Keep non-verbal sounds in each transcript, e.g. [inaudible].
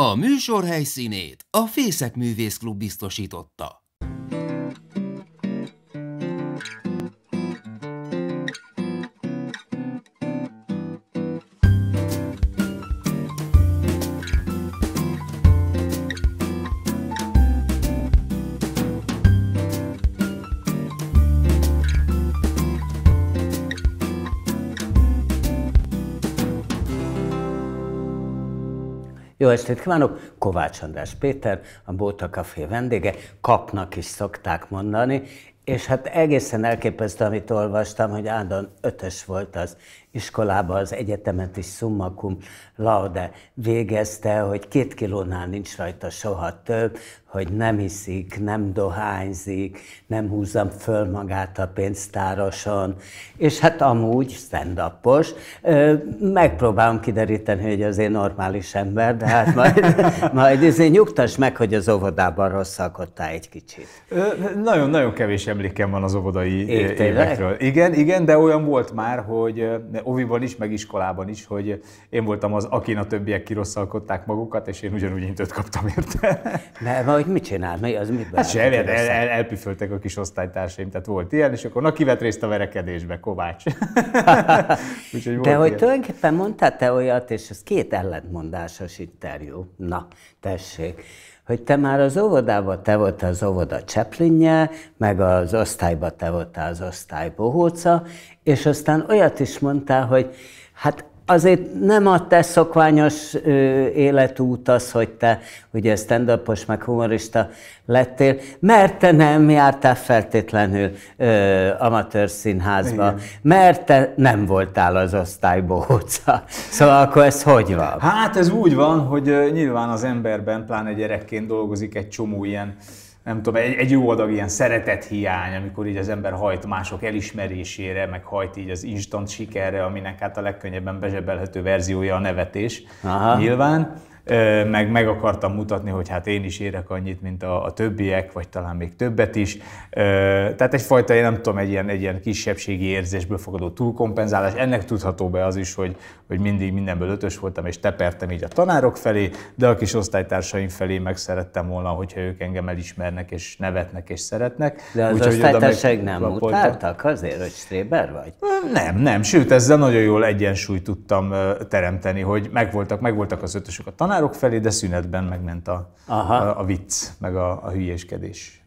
A műsor helyszínét a Fészek Művészklub biztosította. Jó estét kívánok! Kovács András Péter, a Bóta Café vendége. Kapnak is szokták mondani, és hát egészen elképesztő, amit olvastam, hogy Ádon ötös volt az iskolába, az egyetemet is szummakum, laude végezte, hogy két kilónál nincs rajta soha több, hogy nem iszik, nem dohányzik, nem húzzam föl magát a pénztároson, és hát amúgy stand Megpróbálom kideríteni, hogy az én normális ember, de hát majd, [laughs] majd ezért nyugtass meg, hogy az óvodában rosszalkodtál egy kicsit. Nagyon-nagyon kevés emlékem van az óvodai Értélek? évekről. Igen, igen, de olyan volt már, hogy oviban is, meg iskolában is, hogy én voltam az, akin a többiek kirosszalkodták magukat, és én ugyanúgy intőt kaptam érte. Ne, hogy mit csinál? Mi, az mit hát el, el, el, elpüföltek a kis osztálytársaim, tehát volt ilyen, és akkor na kivett részt a verekedésbe, Kovács. [laughs] Úgyhogy De hogy ilyen. tulajdonképpen mondtál te olyat, és ez két ellentmondásos interjú. Na, tessék hogy te már az óvodában, te voltál az óvoda cseplinje, meg az osztályban te voltál az osztály bohóca, és aztán olyat is mondtál, hogy hát azért nem a te szokványos ö, életút az, hogy te ugye stand meg humorista lettél, mert te nem jártál feltétlenül ö, amatőr színházba, Igen. mert te nem voltál az osztálybohóca. Szóval akkor ez hogy van? Hát ez úgy van, hogy nyilván az emberben, pláne gyerekként dolgozik egy csomó ilyen nem tudom, egy, egy jó adag ilyen szeretet hiány, amikor így az ember hajt mások elismerésére, meg hajt így az instant sikerre, aminek hát a legkönnyebben bezsebelhető verziója a nevetés Aha. nyilván meg meg akartam mutatni, hogy hát én is érek annyit, mint a, a többiek, vagy talán még többet is. Tehát egyfajta, én nem tudom, egy ilyen, egy ilyen kisebbségi érzésből fogadó túlkompenzálás. Ennek tudható be az is, hogy, hogy mindig mindenből ötös voltam, és tepertem így a tanárok felé, de a kis osztálytársaim felé meg szerettem volna, hogyha ők engem elismernek, és nevetnek, és szeretnek. De az Úgy, osztálytársaik nem mutáltak azért, hogy stréber vagy? Nem, nem. Sőt, ezzel nagyon jól egyensúlyt tudtam teremteni, hogy megvoltak, megvoltak az ötösök a tanárok, tanárok felé, de szünetben megment a, a, a vicc, meg a, a hülyéskedés.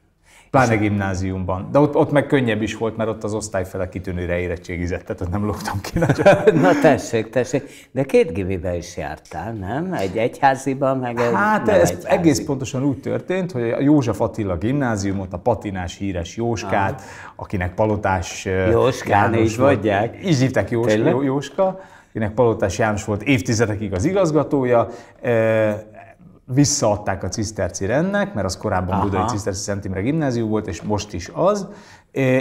Pláne gimnáziumban. De ott, ott meg könnyebb is volt, mert ott az osztályfele kitűnőre érettségizett, tehát ott nem lógtam ki nagyon. [laughs] Na tessék, tessék. De két gimibe is jártál, nem? Egy egyháziban, meg egy Hát ez egyházi. egész pontosan úgy történt, hogy a József Attila gimnáziumot, a patinás híres Jóskát, ah. akinek palotás Jóskán János, is Így hívták Jós, Jóska akinek Palotás János volt évtizedekig az igazgatója, visszaadták a ciszterci rendnek, mert az korábban Aha. Budai Ciszterci Szent Imre gimnázium volt, és most is az.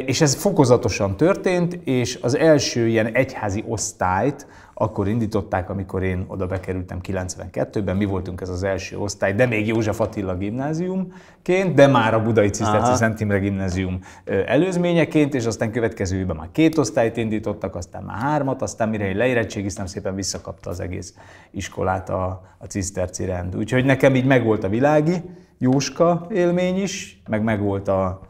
És ez fokozatosan történt, és az első ilyen egyházi osztályt, akkor indították, amikor én oda bekerültem 92-ben, mi voltunk ez az első osztály, de még József Attila gimnáziumként, de már a Budai Ciszterci Szent Imre gimnázium előzményeként, és aztán következő évben már két osztályt indítottak, aztán már hármat, aztán mire én leérettségiztem, szépen visszakapta az egész iskolát a, a Ciszterci rend. Úgyhogy nekem így megvolt a világi Jóska élmény is, meg megvolt a,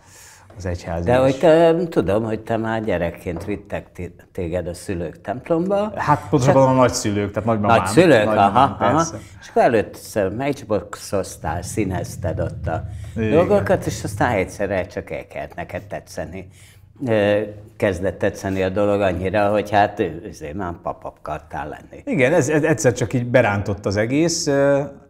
az egyház. De hogy te, tudom, hogy te már gyerekként vittek téged a szülők templomba. Hát pontosabban a nagyszülők, tehát nagymamám. Nagyszülők, nagymamám, aha, persze. aha. És akkor először matchboxoztál, színezted ott a Igen. dolgokat, és aztán egyszerre csak kellett neked tetszeni kezdett tetszeni a dolog annyira, hogy hát ő, azért már papap kartál lenni. Igen, ez, ez egyszer csak így berántott az egész.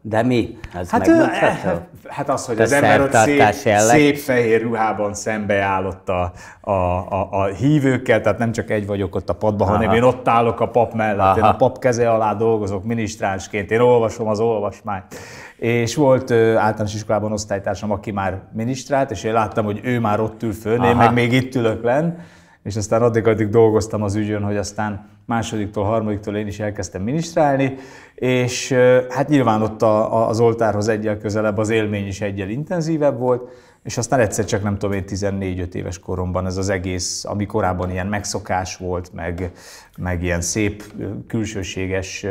De mi? Az hát, eh, eh, Hát az, hogy a az ember ott szép, szép fehér ruhában szembeállott a, a, a, a hívőkkel, tehát nem csak egy vagyok ott a padban, hanem én ott állok a pap mellett, Aha. én a pap keze alá dolgozok minisztránsként, én olvasom az olvasmányt és volt általános iskolában osztálytársam, aki már minisztrált, és én láttam, hogy ő már ott ül fönn, én meg még itt ülök len, és aztán addig-addig dolgoztam az ügyön, hogy aztán másodiktól, harmadiktól én is elkezdtem minisztrálni, és hát nyilván ott a, a, az oltárhoz egyel közelebb, az élmény is egyel intenzívebb volt, és aztán egyszer csak nem tudom én 14-5 éves koromban ez az egész, ami korábban ilyen megszokás volt, meg, meg ilyen szép külsőséges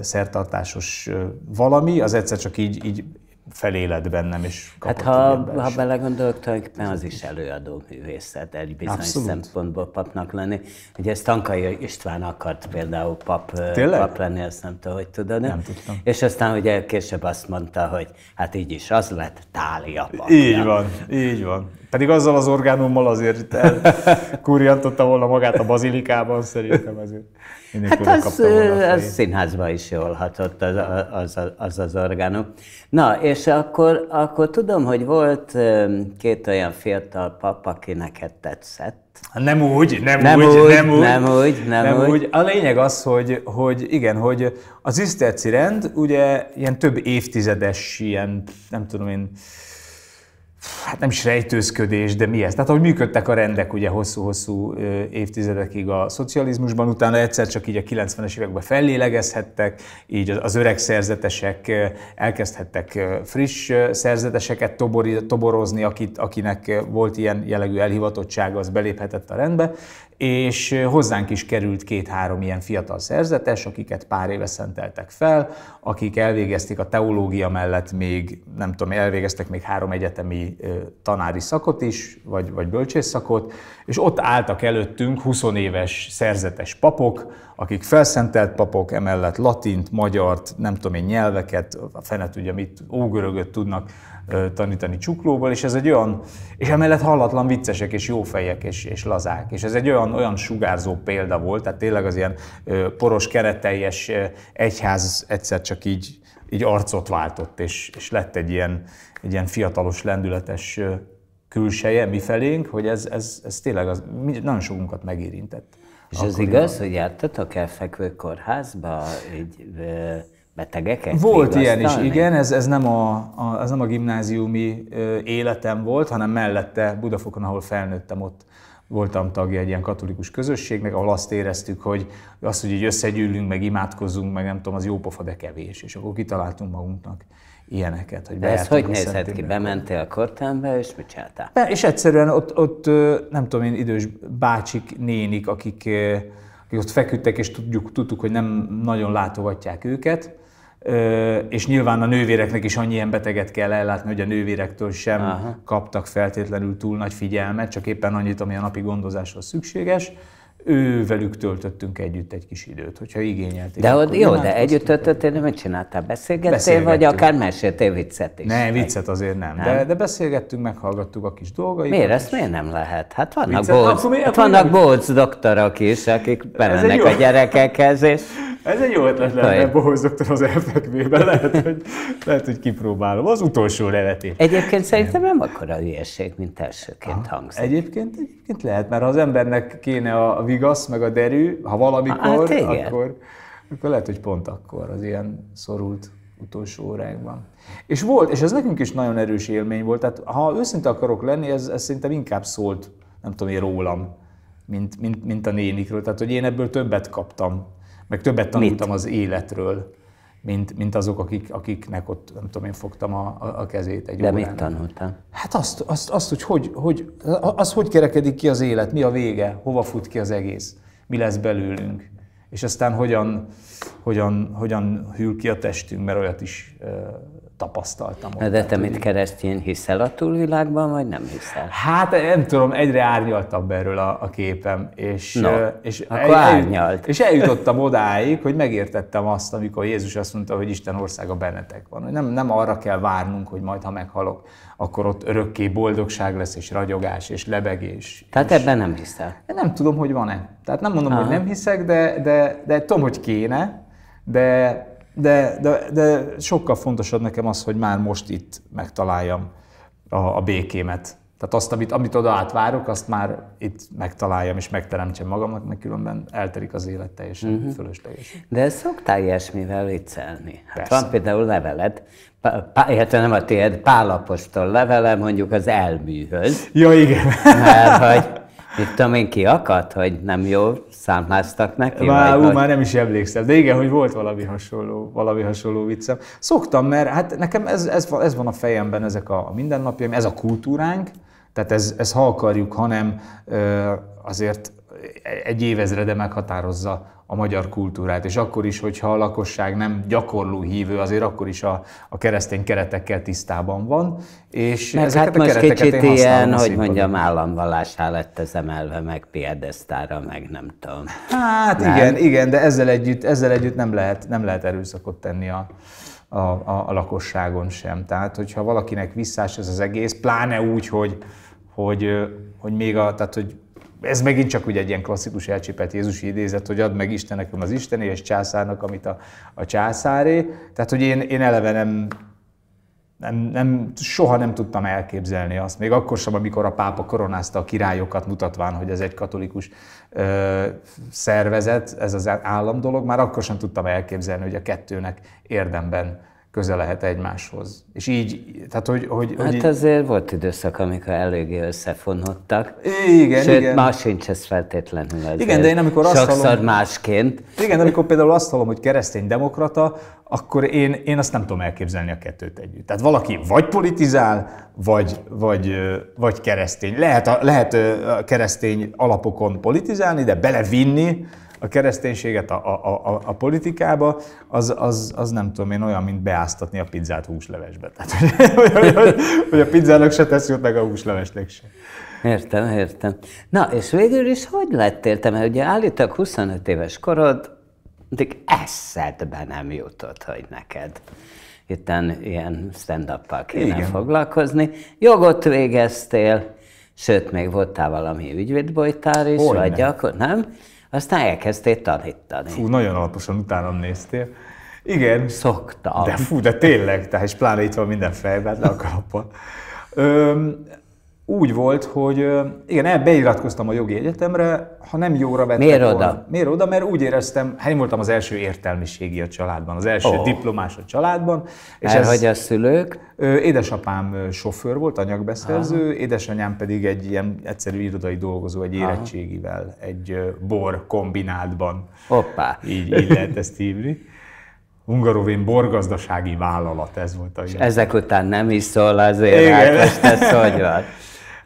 szertartásos valami, az egyszer csak így, így feléled bennem, és Hát ha, ha belegondolok, tulajdonképpen az is előadó művészet egy bizonyos Abszolút. szempontból papnak lenni. Ugye ezt Tankai István akart például pap, Tényleg? pap lenni, azt nem tudom, hogy tudod. Nem tudtam. És aztán ugye később azt mondta, hogy hát így is az lett, tália papja. Így van, így van. Pedig azzal az orgánummal azért [laughs] kurjantotta volna magát a bazilikában, szerintem azért. Hát az, az színházba is jól hatott az az, az, az, az orgánum. Na, és akkor, akkor tudom, hogy volt két olyan fiatal pap, aki neked tetszett. Nem úgy, nem, nem úgy, úgy, nem úgy, nem úgy, nem, nem úgy. úgy. A lényeg az, hogy, hogy igen, hogy az iszterci rend ugye ilyen több évtizedes, ilyen nem tudom én, hát nem is rejtőzködés, de mi ez? Tehát ahogy működtek a rendek ugye hosszú-hosszú évtizedekig a szocializmusban, utána egyszer csak így a 90-es években fellélegezhettek, így az öreg szerzetesek elkezdhettek friss szerzeteseket toborozni, akit, akinek volt ilyen jellegű elhivatottsága, az beléphetett a rendbe, és hozzánk is került két-három ilyen fiatal szerzetes, akiket pár éve szenteltek fel, akik elvégezték a teológia mellett még, nem tudom, elvégeztek még három egyetemi tanári szakot is, vagy, vagy bölcsész szakot, és ott álltak előttünk 20 éves szerzetes papok, akik felszentelt papok, emellett latint, magyart, nem tudom én, nyelveket, a fene tudja mit, ógörögöt tudnak tanítani csuklóból, és ez egy olyan, és emellett hallatlan viccesek, és jófejek, és, és lazák. És ez egy olyan, olyan sugárzó példa volt, tehát tényleg az ilyen poros kereteljes egyház egyszer csak így, így arcot váltott, és, és lett egy ilyen, egy ilyen fiatalos, lendületes külseje mi felénk, hogy ez, ez, ez tényleg az, nagyon sokunkat megérintett. És az igaz, van. hogy jártatok el kórházba, Így, ö- betegeket? Volt ilyen is, igen, ez, ez, nem a, a, ez nem a gimnáziumi életem volt, hanem mellette Budafokon, ahol felnőttem, ott voltam tagja egy ilyen katolikus közösségnek, ahol azt éreztük, hogy az, hogy így összegyűlünk, meg imádkozunk, meg nem tudom, az pofa, de kevés. És akkor kitaláltunk magunknak ilyeneket. Hogy de ez hogy nézhet ki? Bementél a kortámba, és mit csináltál? Be, és egyszerűen ott, ott, nem tudom én, idős bácsik, nénik, akik, akik ott feküdtek, és tudjuk, tudtuk, hogy nem nagyon látogatják őket, és nyilván a nővéreknek is annyi ilyen beteget kell ellátni, hogy a nővérektől sem Aha. kaptak feltétlenül túl nagy figyelmet, csak éppen annyit, ami a napi gondozáshoz szükséges ővelük töltöttünk együtt egy kis időt, hogyha igényelték. De ott, jó, de együtt töltöttél, mit csináltál? Beszélgettél, vagy akár meséltél viccet is? Ne, viccet azért nem. nem. De, de beszélgettünk, meghallgattuk a kis dolgait. Miért? Ezt miért nem lehet? Hát vannak bolc, hát vannak bóc doktorok is, akik bemennek a gyerekekhez, és... Ez egy jó ötlet lenne, Bohóz doktor az elfekvében, lehet hogy, lehet, hogy kipróbálom. Az utolsó levetét. Egyébként szerintem nem akkora hülyeség, mint elsőként hangzik. Egyébként, egyébként lehet, mert ha az embernek kéne a vigasz, meg a derű, ha valamikor, hát, akkor, akkor lehet, hogy pont akkor az ilyen szorult utolsó órákban. És volt, és ez nekünk is nagyon erős élmény volt, tehát ha őszinte akarok lenni, ez, ez szerintem inkább szólt, nem tudom én rólam, mint, mint, mint a nénikről. Tehát, hogy én ebből többet kaptam, meg többet tanultam Mit? az életről mint, mint azok, akik, akiknek ott, nem tudom, én fogtam a, a kezét egy De órán. mit tanultam? Hát azt, azt, azt hogy, hogy, hogy, az hogy kerekedik ki az élet, mi a vége, hova fut ki az egész, mi lesz belőlünk. És aztán hogyan, hogyan, hogyan hűl ki a testünk, mert olyat is tapasztaltam. Ott. De te, mint keresztény, hiszel a túlvilágban, vagy nem hiszel? Hát nem tudom, egyre árnyaltabb erről a, a képem. És, no, és akkor el, árnyalt. És eljutottam odáig, hogy megértettem azt, amikor Jézus azt mondta, hogy Isten országa bennetek van. Hogy nem, nem arra kell várnunk, hogy majd, ha meghalok, akkor ott örökké boldogság lesz, és ragyogás, és lebegés. Tehát és ebben nem hiszel? Nem tudom, hogy van-e. Tehát nem mondom, Aha. hogy nem hiszek, de, de, de tudom, hogy kéne, de de, de, de sokkal fontosabb nekem az, hogy már most itt megtaláljam a, a békémet. Tehát azt, amit, amit oda átvárok, azt már itt megtaláljam és megteremtsem magamnak, mert különben elterik az élet teljesen uh-huh. fölösleges. De szoktál ilyesmivel viccelni. Hát Persze. van például leveled, pá, illetve nem a tiéd, pálapostól levele mondjuk az elműhöz. Ja, igen. Mert hogy itt tudom én akad, hogy nem jó számláztak neki? Már, vagy, ú, vagy? már nem is emlékszem, de igen, hogy volt valami hasonló, valami hasonló viccem. Szoktam, mert hát nekem ez, ez, ez van a fejemben, ezek a mindennapjaim, ez a kultúránk, tehát ez, ez ha akarjuk, hanem azért egy évezrede meghatározza a magyar kultúrát, és akkor is, hogyha a lakosság nem gyakorló hívő, azért akkor is a, a keresztény keretekkel tisztában van, és Mert ezeket hát a most kicsit ilyen, hogy mondjam, államvallásá lett ez emelve, meg piedesztára, meg nem tudom. Hát nem? igen, igen, de ezzel együtt, ezzel együtt nem, lehet, nem lehet erőszakot tenni a, a, a, a lakosságon sem. Tehát, hogyha valakinek visszás ez az egész, pláne úgy, hogy, hogy, hogy még a, tehát, hogy ez megint csak ugye egy ilyen klasszikus elcsépelt Jézusi idézet, hogy add meg Istenek, az Isteni és császárnak, amit a, a császáré. Tehát, hogy én, én eleve nem, nem, nem, soha nem tudtam elképzelni azt, még akkor sem, amikor a pápa koronázta a királyokat, mutatván, hogy ez egy katolikus ö, szervezet, ez az állam dolog, már akkor sem tudtam elképzelni, hogy a kettőnek érdemben köze lehet egymáshoz. És így, tehát hogy... hogy, hát hogy azért volt időszak, amikor eléggé összefonhattak Igen, Sőt, igen. más sincs ez feltétlenül azért. Igen, de én amikor azt Sokszor hallom, másként. Igen, de amikor például azt hallom, hogy keresztény demokrata, akkor én, én azt nem tudom elképzelni a kettőt együtt. Tehát valaki vagy politizál, vagy, vagy, vagy keresztény. Lehet, lehet a keresztény alapokon politizálni, de belevinni a kereszténységet a, a, a, a politikába, az, az, az nem tudom én olyan, mint beáztatni a pizzát húslevesbe. Tehát, hogy, hogy, hogy, hogy a pizzának se tesz jót, meg a húslevesnek se. Értem, értem. Na, és végül is hogy lettél te? Mert ugye állítak 25 éves korod, addig eszedbe nem jutott, hogy neked itt ilyen stand up kéne Igen. foglalkozni. Jogot végeztél, sőt, még voltál valami ügyvédbolytár is, Hol vagy akkor, nem? aztán elkezdtél tanítani. Fú, nagyon alaposan utána néztél. Igen. Szoktam. De fú, de tényleg, tehát és pláne itt van minden fejben, le a kalapban úgy volt, hogy igen, beiratkoztam a jogi egyetemre, ha nem jóra vettem Miért volna. oda? Miért oda? Mert úgy éreztem, hát én voltam az első értelmiségi a családban, az első oh. diplomás a családban. És ez, hogy a szülők? Édesapám sofőr volt, anyagbeszerző, Aha. édesanyám pedig egy ilyen egyszerű irodai dolgozó, egy érettségivel, Aha. egy bor kombinátban. Hoppá! Így, így lehet ezt hívni. ungarovén borgazdasági vállalat, ez volt a És ezek után nem is szól azért, Igen. ez hogy van.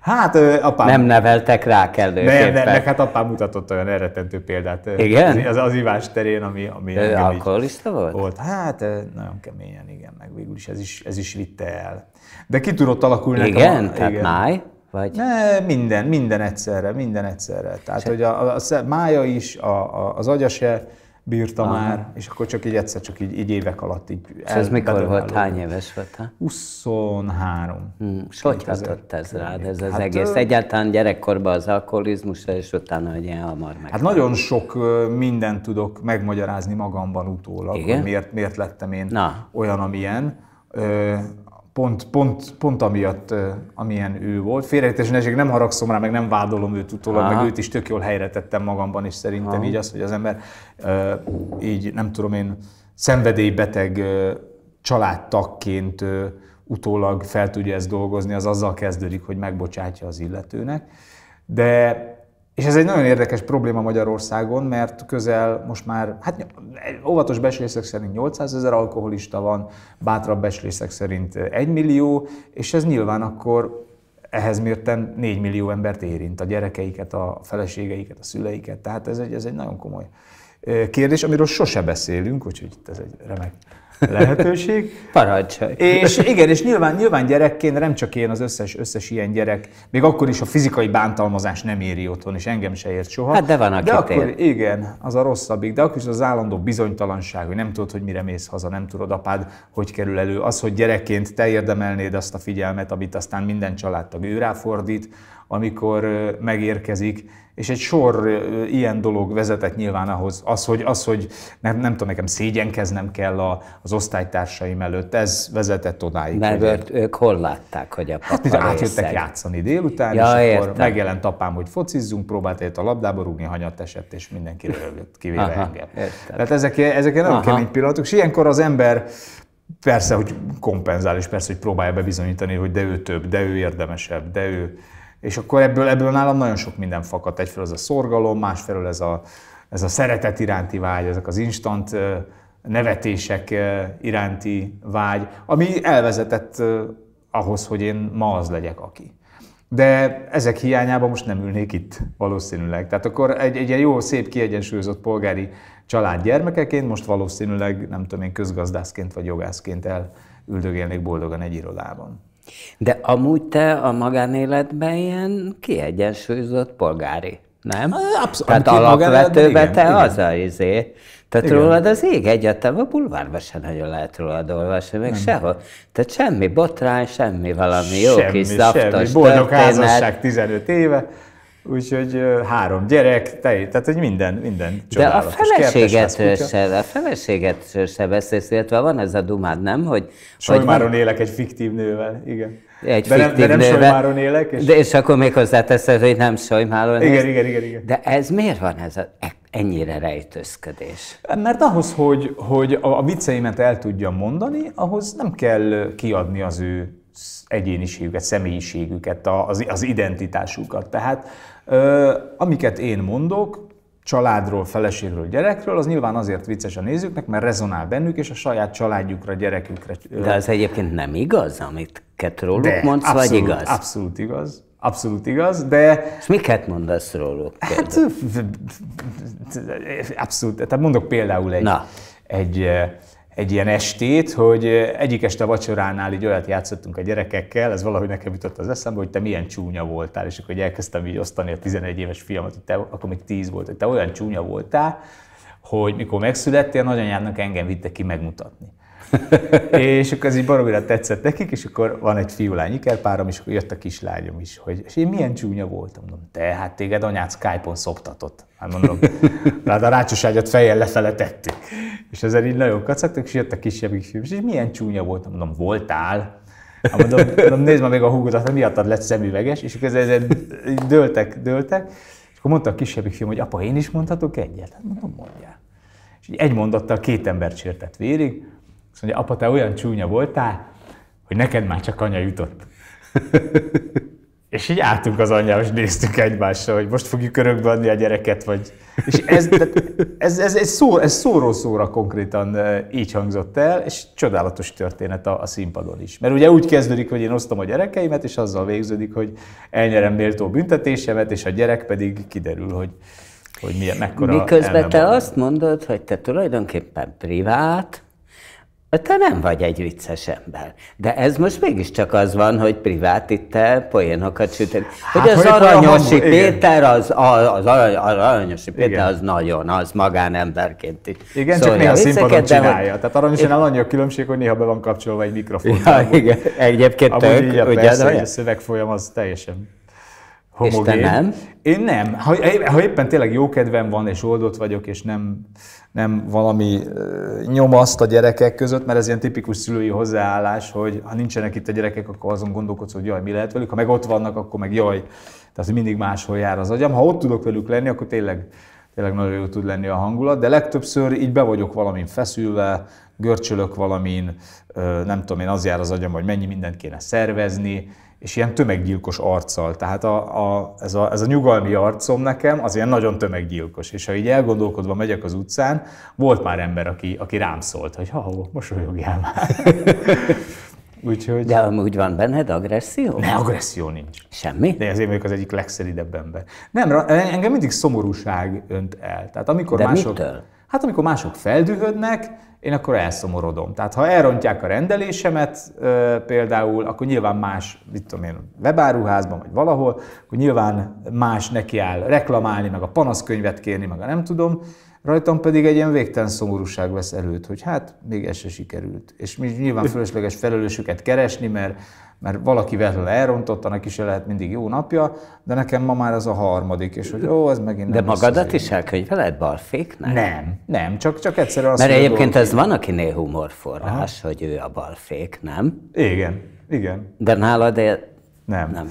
Hát apám... Nem neveltek rá kellőképpen. Nem, nem, hát apám mutatott olyan elrettentő példát. Igen? Az, az, az ivás terén, ami... ami ő alkoholista volt? Volt. Hát nagyon keményen, igen, meg végül is ez is, ez is vitte el. De ki tudott alakulni. Igen? A, Tehát igen. máj? Vagy? Ne, minden, minden egyszerre, minden egyszerre. Tehát, Se... hogy a, a, a mája is, a, a, az se, bírta Aha. már, és akkor csak így egyszer, csak így, így évek alatt így És ez mikor volt, hány éves volt, ha? 23. Hmm. És hogy hatott ez rád, ez az hát, egész? Egyáltalán gyerekkorban az alkoholizmusra, és utána, hogy ilyen hamar meg. Hát nagyon sok mindent tudok megmagyarázni magamban utólag, Igen? hogy miért, miért lettem én Na. olyan, amilyen. Ö, pont, pont, pont amiatt, amilyen ő volt. Félrejtés esik, nem haragszom rá, meg nem vádolom őt utólag, meg őt is tök jól helyre tettem magamban, és szerintem Aha. így az, hogy az ember így nem tudom én, szenvedélybeteg családtagként utólag fel tudja ezt dolgozni, az azzal kezdődik, hogy megbocsátja az illetőnek. De és ez egy nagyon érdekes probléma Magyarországon, mert közel most már, hát óvatos beslések szerint 800 ezer alkoholista van, bátrabb beslések szerint 1 millió, és ez nyilván akkor ehhez mérten 4 millió embert érint, a gyerekeiket, a feleségeiket, a szüleiket, tehát ez egy, ez egy nagyon komoly kérdés, amiről sose beszélünk, úgyhogy itt ez egy remek lehetőség. Parancsolj. És igen, és nyilván, nyilván gyerekként nem csak én, az összes, összes ilyen gyerek, még akkor is a fizikai bántalmazás nem éri otthon, és engem se ért soha. Hát de van, aki de akkor, ér. Igen, az a rosszabbik, de akkor is az állandó bizonytalanság, hogy nem tudod, hogy mire mész haza, nem tudod apád, hogy kerül elő. Az, hogy gyerekként te érdemelnéd azt a figyelmet, amit aztán minden családtag ő ráfordít, amikor megérkezik, és egy sor ilyen dolog vezetett nyilván ahhoz, az, hogy, az, hogy nem, nem tudom, nekem szégyenkeznem kell a, az osztálytársaim előtt, ez vezetett odáig. Mert ők hol látták, hogy a papa hát, részeg. átjöttek játszani délután, ja, és akkor értem. megjelent apám, hogy focizzunk, próbált egy a labdába rúgni, hanyat esett, és mindenki rögött, kivéve Aha, engem. Értem. Tehát ezek, ezek nagyon Aha. kemény pillanatok, és ilyenkor az ember persze, hogy kompenzál, és persze, hogy próbálja bebizonyítani, hogy de ő több, de ő érdemesebb, de ő és akkor ebből, ebből nálam nagyon sok minden fakadt. Egyfelől ez a szorgalom, másfelől ez a, ez a szeretet iránti vágy, ezek az instant nevetések iránti vágy, ami elvezetett ahhoz, hogy én ma az legyek, aki. De ezek hiányában most nem ülnék itt valószínűleg. Tehát akkor egy, egy ilyen jó, szép, kiegyensúlyozott polgári család gyermekeként most valószínűleg, nem tudom én, közgazdászként vagy jogászként elüldögélnék boldogan egy irodában. De amúgy te a magánéletben ilyen kiegyensúlyozott polgári, nem? Abszolút. Tehát alapvetőben te igen, az a izé. Tehát igen. rólad az ég egyetem, a bulvárban se nagyon lehet rólad olvasni, még nem. sehol. Tehát semmi botrány, semmi valami semmi, jó kis semmi, zaftos semmi. Boldog házasság 15 éve. Úgyhogy három gyerek, te, tehát hogy minden, minden De a feleséget se, a feleséget se beszélsz, illetve van ez a dumád, nem? Hogy, Solymáron hogy... élek egy fiktív nővel, igen. Egy de, nem, de nem Solymáron élek. És, de, és akkor még hozzáteszed, hogy nem Solymáron. Igen, igen, igen, igen. De ez miért van ez a, e- ennyire rejtőzködés? Mert ahhoz, hogy, hogy a, a vicceimet el tudjam mondani, ahhoz nem kell kiadni az ő egyéniségüket, személyiségüket, az, az identitásukat. Tehát Amiket én mondok, családról, feleségről, gyerekről, az nyilván azért vicces a nézőknek, mert rezonál bennük, és a saját családjukra, gyerekükre. De az egyébként nem igaz, amit róluk mondsz, abszolút, vagy igaz? Abszolút igaz. Abszolút igaz, de... És miket mondasz róluk? Hát, abszolút, tehát mondok például egy, Na. egy egy ilyen estét, hogy egyik este vacsoránál így olyat játszottunk a gyerekekkel, ez valahogy nekem jutott az eszembe, hogy te milyen csúnya voltál, és akkor elkezdtem így osztani a 11 éves fiamat, hogy te, akkor még 10 volt, hogy te olyan csúnya voltál, hogy mikor megszülettél, nagyanyádnak engem vitte ki megmutatni. [laughs] és akkor ez így baromira tetszett nekik, és akkor van egy fiú-lány ikerpárom, és akkor jött a kislányom is, hogy és én milyen csúnya voltam, mondom, te, hát téged anyád Skype-on szoptatott. Hát mondom, hát [laughs] a rácsos fejjel lefele tették. És ezzel így nagyon kacagtak, és jött a kisebbik fiú, és milyen csúnya voltam, mondom, voltál, Hát mondom, mondom, nézd már még a húgodat, hát miattad lett szemüveges, és akkor ezzel, így dőltek, dőltek. És akkor mondta a kisebbik fiú hogy apa, én is mondhatok egyet? Hát mondom, mondjál. És így egy mondattal két ember sértett vérig, azt mondja, apa, te olyan csúnya voltál, hogy neked már csak anya jutott. [laughs] És így álltunk az anyjával, és néztük egymásra, hogy most fogjuk örökbe adni a gyereket, vagy... És ez, ez, ez, ez, szó, ez szóról szóra konkrétan e, így hangzott el, és csodálatos történet a, a színpadon is. Mert ugye úgy kezdődik, hogy én osztom a gyerekeimet, és azzal végződik, hogy elnyerem méltó büntetésemet, és a gyerek pedig kiderül, hogy hogy milyen, mekkora Miközben te van. azt mondod, hogy te tulajdonképpen privát, te nem vagy egy vicces ember. De ez most mégiscsak az van, hogy privát itt te poénokat sütök. Hát, hogy Aranyosi a Péter, az, az arany, Aranyosi Péter az nagyon, az magánemberként is. Igen, szóval csak néha színpadon csinálja. Hogy... Tehát Aranyosi a annyi a különbség, hogy néha be van kapcsolva egy mikrofon. Ja, igen, egyébként tök, ugye, persze, de... a szövegfolyam az teljesen homogén. És te nem? Én nem. Ha, ha éppen tényleg jó kedvem van, és oldott vagyok, és nem, nem valami nyomaszt a gyerekek között, mert ez ilyen tipikus szülői hozzáállás, hogy ha nincsenek itt a gyerekek, akkor azon gondolkodsz, hogy jaj, mi lehet velük, ha meg ott vannak, akkor meg jaj. Tehát mindig máshol jár az agyam. Ha ott tudok velük lenni, akkor tényleg tényleg nagyon jó tud lenni a hangulat, de legtöbbször így be vagyok valamin feszülve, görcsölök valamin, nem tudom én, az jár az agyam, hogy mennyi mindent kéne szervezni, és ilyen tömeggyilkos arccal. Tehát a, a, ez, a, ez a nyugalmi arcom nekem az ilyen nagyon tömeggyilkos. És ha így elgondolkodva megyek az utcán, volt már ember, aki, aki rám szólt, hogy ha, mosolyogjál már. [laughs] Úgyhogy... De amúgy van benned agresszió? Ne, agresszió nincs. Semmi? De ezért vagyok az egyik legszeridebb ember. Nem, engem mindig szomorúság önt el. Tehát amikor De mások... Mitől? Hát amikor mások feldühödnek, én akkor elszomorodom. Tehát ha elrontják a rendelésemet e, például, akkor nyilván más, mit tudom én, webáruházban vagy valahol, akkor nyilván más nekiáll reklamálni, meg a panaszkönyvet kérni, meg a nem tudom, rajtam pedig egy ilyen végtelen szomorúság vesz előtt, hogy hát még ez se sikerült. És mi nyilván fölösleges felelősöket keresni, mert mert valaki vele elrontott, annak is lehet mindig jó napja, de nekem ma már ez a harmadik, és hogy ó, ez megint nem De magadat is elkönyveled balféknek? Nem, nem, csak, csak egyszerűen azt Mert egyébként ez van, akinél humorforrás, Aha. hogy ő a balfék, nem? Igen, igen. De nálad él... Nem. nem.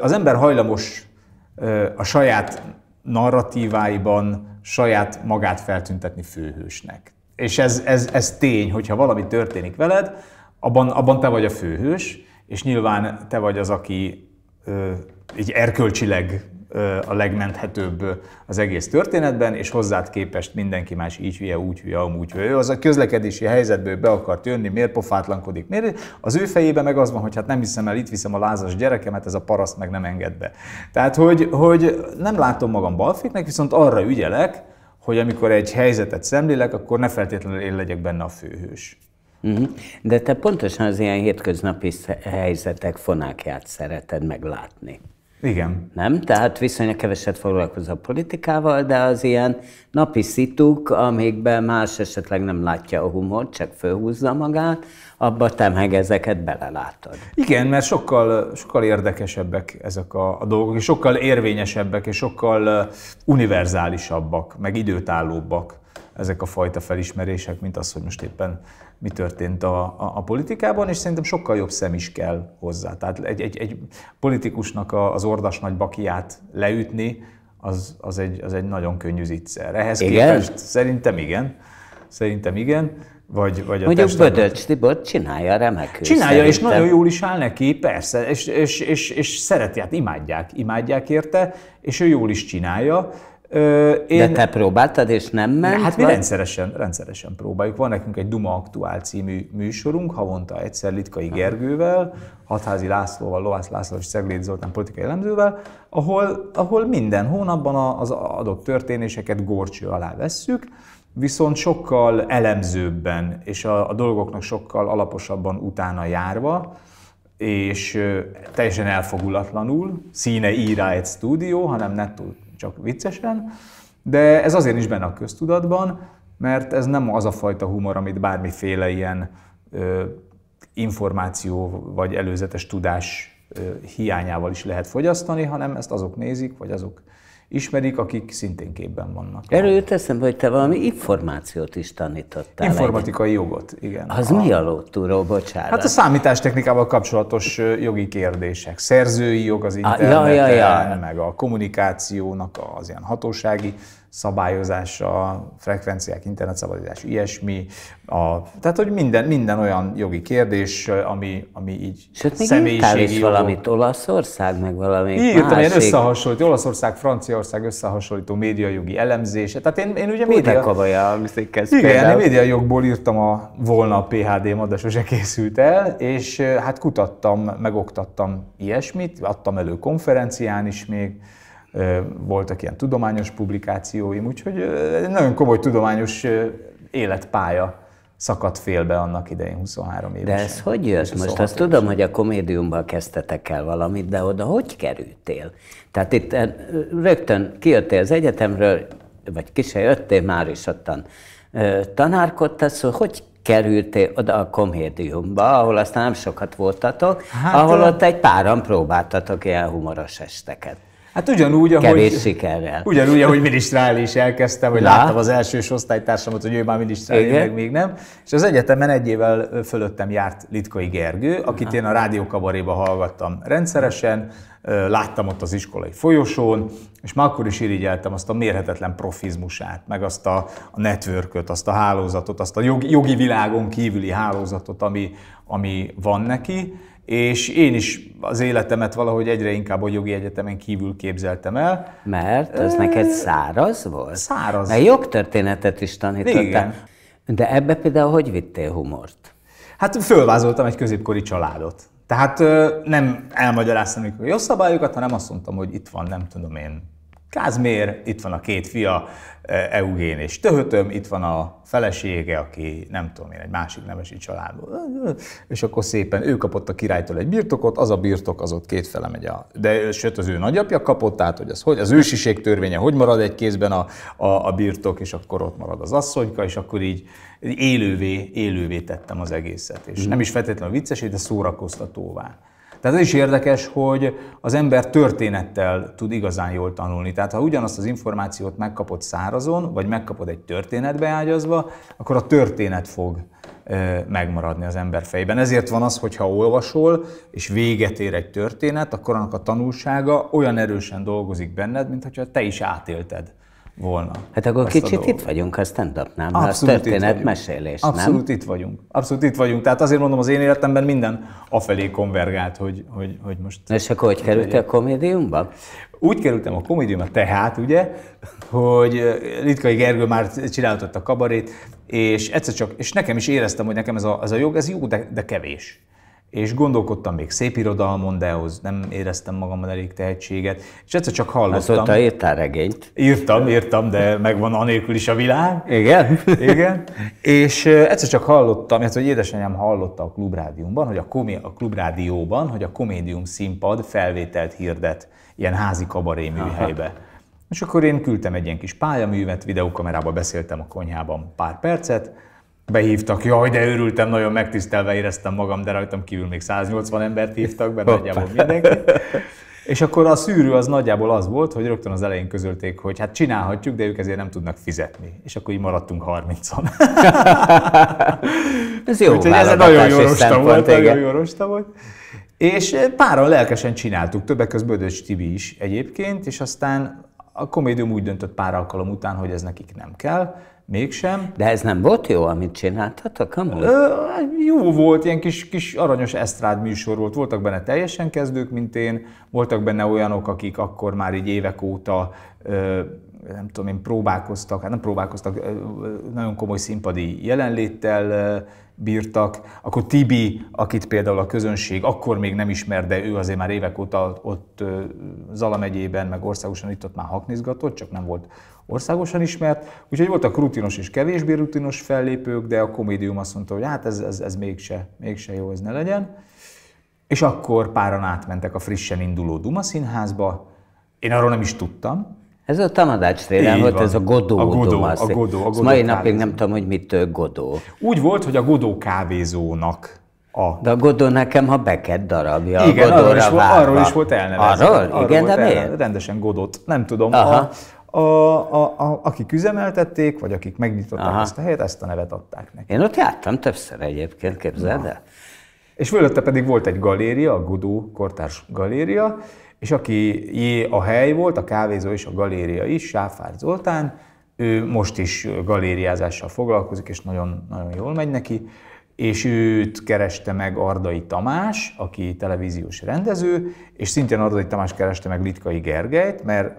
Az ember hajlamos a saját narratíváiban saját magát feltüntetni főhősnek. És ez, ez, ez tény, hogyha valami történik veled, abban, abban te vagy a főhős, és nyilván te vagy az, aki egy erkölcsileg a legmenthetőbb az egész történetben, és hozzád képest mindenki más így hülye, úgy hülye, amúgy hülye. az a közlekedési helyzetből be akart jönni, miért pofátlankodik, miért? Az ő fejében meg az van, hogy hát nem hiszem el, itt viszem a lázas gyerekemet, ez a paraszt meg nem enged be. Tehát, hogy, hogy nem látom magam balfiknek, viszont arra ügyelek, hogy amikor egy helyzetet szemlélek, akkor ne feltétlenül én legyek benne a főhős. Mhm. De te pontosan az ilyen hétköznapi helyzetek fonákját szereted meglátni. Igen. Nem? Tehát viszonylag keveset foglalkoz a politikával, de az ilyen napi szituk, amikben más esetleg nem látja a humort, csak fölhúzza magát, abba ezeket belelátod. Igen, mert sokkal, sokkal érdekesebbek ezek a, a dolgok, és sokkal érvényesebbek, és sokkal univerzálisabbak, meg időtállóbbak ezek a fajta felismerések, mint az, hogy most éppen mi történt a, a, a politikában, és szerintem sokkal jobb szem is kell hozzá. Tehát egy, egy, egy politikusnak az ordas nagy bakiát leütni, az, az, egy, az egy nagyon könnyű zicser. Ehhez igen? képest szerintem igen. Szerintem igen. Vagy, vagy a Mondjuk Bödöcs Tibor csinálja remekül. Csinálja, szerintem. és nagyon jól is áll neki, persze, és, és, és, és szereti, hát imádják, imádják érte, és ő jól is csinálja, Ö, én... De te próbáltad, és nem ment? Hát mi rendszeresen, rendszeresen próbáljuk. Van nekünk egy Duma Aktuál című műsorunk, havonta egyszer Litkai Gergővel, Hatházi Lászlóval, Lovász László és Szegléd Zoltán politikai elemzővel, ahol, ahol minden hónapban az adott történéseket gorcső alá vesszük, viszont sokkal elemzőbben és a, a dolgoknak sokkal alaposabban utána járva, és teljesen elfogulatlanul, színe írá egy stúdió, hanem nettó csak viccesen, de ez azért is benne a köztudatban, mert ez nem az a fajta humor, amit bármiféle ilyen ö, információ vagy előzetes tudás ö, hiányával is lehet fogyasztani, hanem ezt azok nézik, vagy azok ismerik, akik szintén képben vannak. Erről jut eszembe, hogy te valami információt is tanítottál. Informatikai egyet. jogot, igen. Az a... mi a lótúró, bocsánat? Hát a számítástechnikával kapcsolatos jogi kérdések. Szerzői jog az interneten, ah, a, ja, ja, ja. meg a kommunikációnak az ilyen hatósági szabályozása, frekvenciák, internetszabadítás, ilyesmi. A, tehát, hogy minden, minden olyan jogi kérdés, ami, ami így Sőt, még írtál is jogok. valamit Olaszország, meg valami Írtam, másik. ilyen összehasonlító, Olaszország, Franciaország összehasonlító médiajogi elemzése. Tehát én, én ugye média... Kabaja, Igen, én médiajogból írtam a volna a PHD ma, de sose készült el, és eh, hát kutattam, megoktattam ilyesmit, adtam elő konferencián is még, voltak ilyen tudományos publikációim, úgyhogy nagyon komoly tudományos életpálya szakadt félbe annak idején, 23 évesen. De ez hogy jött most? Azt tudom, hogy a komédiumban kezdtetek el valamit, de oda hogy kerültél? Tehát itt rögtön kijöttél az egyetemről, vagy ki se jöttél, már is ottan tanárkodtál, szóval hogy kerültél oda a komédiumba, ahol aztán nem sokat voltatok, hát, ahol ott egy páran próbáltatok ilyen humoros esteket. Hát ugyanúgy, ahogy, kevés sikerrel. Ugyanúgy, ahogy minisztrálni is elkezdtem, hogy Lá. láttam az első osztálytársamot, hogy ő már minisztrálni, meg még nem. És az egyetemen egy évvel fölöttem járt Litkai Gergő, akit én a rádiókabaréba hallgattam rendszeresen, láttam ott az iskolai folyosón, és már akkor is irigyeltem azt a mérhetetlen profizmusát, meg azt a, a networköt, azt a hálózatot, azt a jogi világon kívüli hálózatot, ami, ami van neki és én is az életemet valahogy egyre inkább a jogi egyetemen kívül képzeltem el. Mert ez e... neked száraz volt? Száraz. Mert jogtörténetet is tanítottál. Igen. De ebbe például hogy vittél humort? Hát fölvázoltam egy középkori családot. Tehát nem elmagyaráztam, mikor jó szabályokat, hanem azt mondtam, hogy itt van, nem tudom én, Kázmér, itt van a két fia, e, Eugén és Töhötöm, itt van a felesége, aki nem tudom én, egy másik nemesi családból. És akkor szépen ő kapott a királytól egy birtokot, az a birtok, az ott két fele megy. A, de sőt, az ő nagyapja kapott, tehát hogy, az, hogy az ősiség törvénye, hogy marad egy kézben a, a, a birtok, és akkor ott marad az asszonyka, és akkor így élővé, élővé tettem az egészet. És mhm. nem is feltétlenül viccesé, de szórakoztatóvá. Tehát ez is érdekes, hogy az ember történettel tud igazán jól tanulni. Tehát ha ugyanazt az információt megkapod szárazon, vagy megkapod egy történetbe ágyazva, akkor a történet fog megmaradni az ember fejében. Ezért van az, hogyha olvasol, és véget ér egy történet, akkor annak a tanulsága olyan erősen dolgozik benned, mint te is átélted volna. Hát akkor kicsit itt vagyunk a stand-upnál, mert az történetmesélés, nem? Abszolút itt vagyunk. Abszolút itt vagyunk. Tehát azért mondom, az én életemben minden afelé konvergált, hogy, hogy, hogy most... És akkor hogy kerültél a komédiumba? Úgy kerültem a komédiumba tehát, ugye, hogy eh, Litkai Gergő már csinálhatott a kabarét, és egyszer csak, és nekem is éreztem, hogy nekem ez a, ez a jog, ez jó, de, de kevés és gondolkodtam még irodalmon, de ahhoz nem éreztem magam elég tehetséget, és egyszer csak hallottam. Azóta írtál regényt. Írtam, írtam, de megvan anélkül is a világ. Igen? Igen. és egyszer csak hallottam, illetve hát, hogy édesanyám hallotta a klubrádiumban, hogy a, komé, a klubrádióban, hogy a komédium színpad felvételt hirdet ilyen házi kabaré műhelybe. És akkor én küldtem egy ilyen kis pályaművet, videókamerába beszéltem a konyhában pár percet, behívtak, jaj, de örültem, nagyon megtisztelve éreztem magam, de rajtam kívül még 180 embert hívtak be, nagyjából mindenki. És akkor a szűrő az nagyjából az volt, hogy rögtön az elején közölték, hogy hát csinálhatjuk, de ők ezért nem tudnak fizetni. És akkor így maradtunk 30-on. [laughs] ez jó Úgyhogy ez nagyon jó rosta volt, igen. nagyon jó rosta volt. És eh, páran lelkesen csináltuk, többek között Bödöcs Tibi is egyébként, és aztán a komédium úgy döntött pár alkalom után, hogy ez nekik nem kell, mégsem. De ez nem volt jó, amit csináltatok amúgy? Ö, jó volt, ilyen kis, kis aranyos esztrád műsor volt. Voltak benne teljesen kezdők, mint én, voltak benne olyanok, akik akkor már így évek óta ö, nem tudom én, próbálkoztak, hát nem próbálkoztak, nagyon komoly színpadi jelenléttel bírtak. Akkor Tibi, akit például a közönség akkor még nem ismer, de ő azért már évek óta ott Zala megyében, meg országosan itt ott már haknizgatott, csak nem volt országosan ismert, úgyhogy voltak rutinos és kevésbé rutinos fellépők, de a komédium azt mondta, hogy hát ez, ez, ez mégse, mégse jó, ez ne legyen. És akkor páran átmentek a frissen induló Duma színházba, én arról nem is tudtam, ez a Tamadács téren volt, ez a Godó a Godó, Duma, a Godó, a Godó, mai kávézó. napig nem tudom, hogy mitől Godó. Úgy volt, hogy a Godó kávézónak a... De a Godó nekem a beket darabja. Igen, a Godóra arról is, volt, arról is volt elnevezve. Arról? arról? Igen, de miért? Rendesen Godot. Nem tudom. Aha. A, a, a, a, akik üzemeltették, vagy akik megnyitották Aha. ezt a helyet, ezt a nevet adták neki. Én ott jártam többször egyébként, képzeld el. És fölötte pedig volt egy galéria, a Godó kortárs galéria, és aki a hely volt, a kávézó és a galéria is, Sáfár Zoltán, ő most is galériázással foglalkozik, és nagyon, nagyon jól megy neki, és őt kereste meg Ardai Tamás, aki televíziós rendező, és szintén Ardai Tamás kereste meg Litkai Gergelyt, mert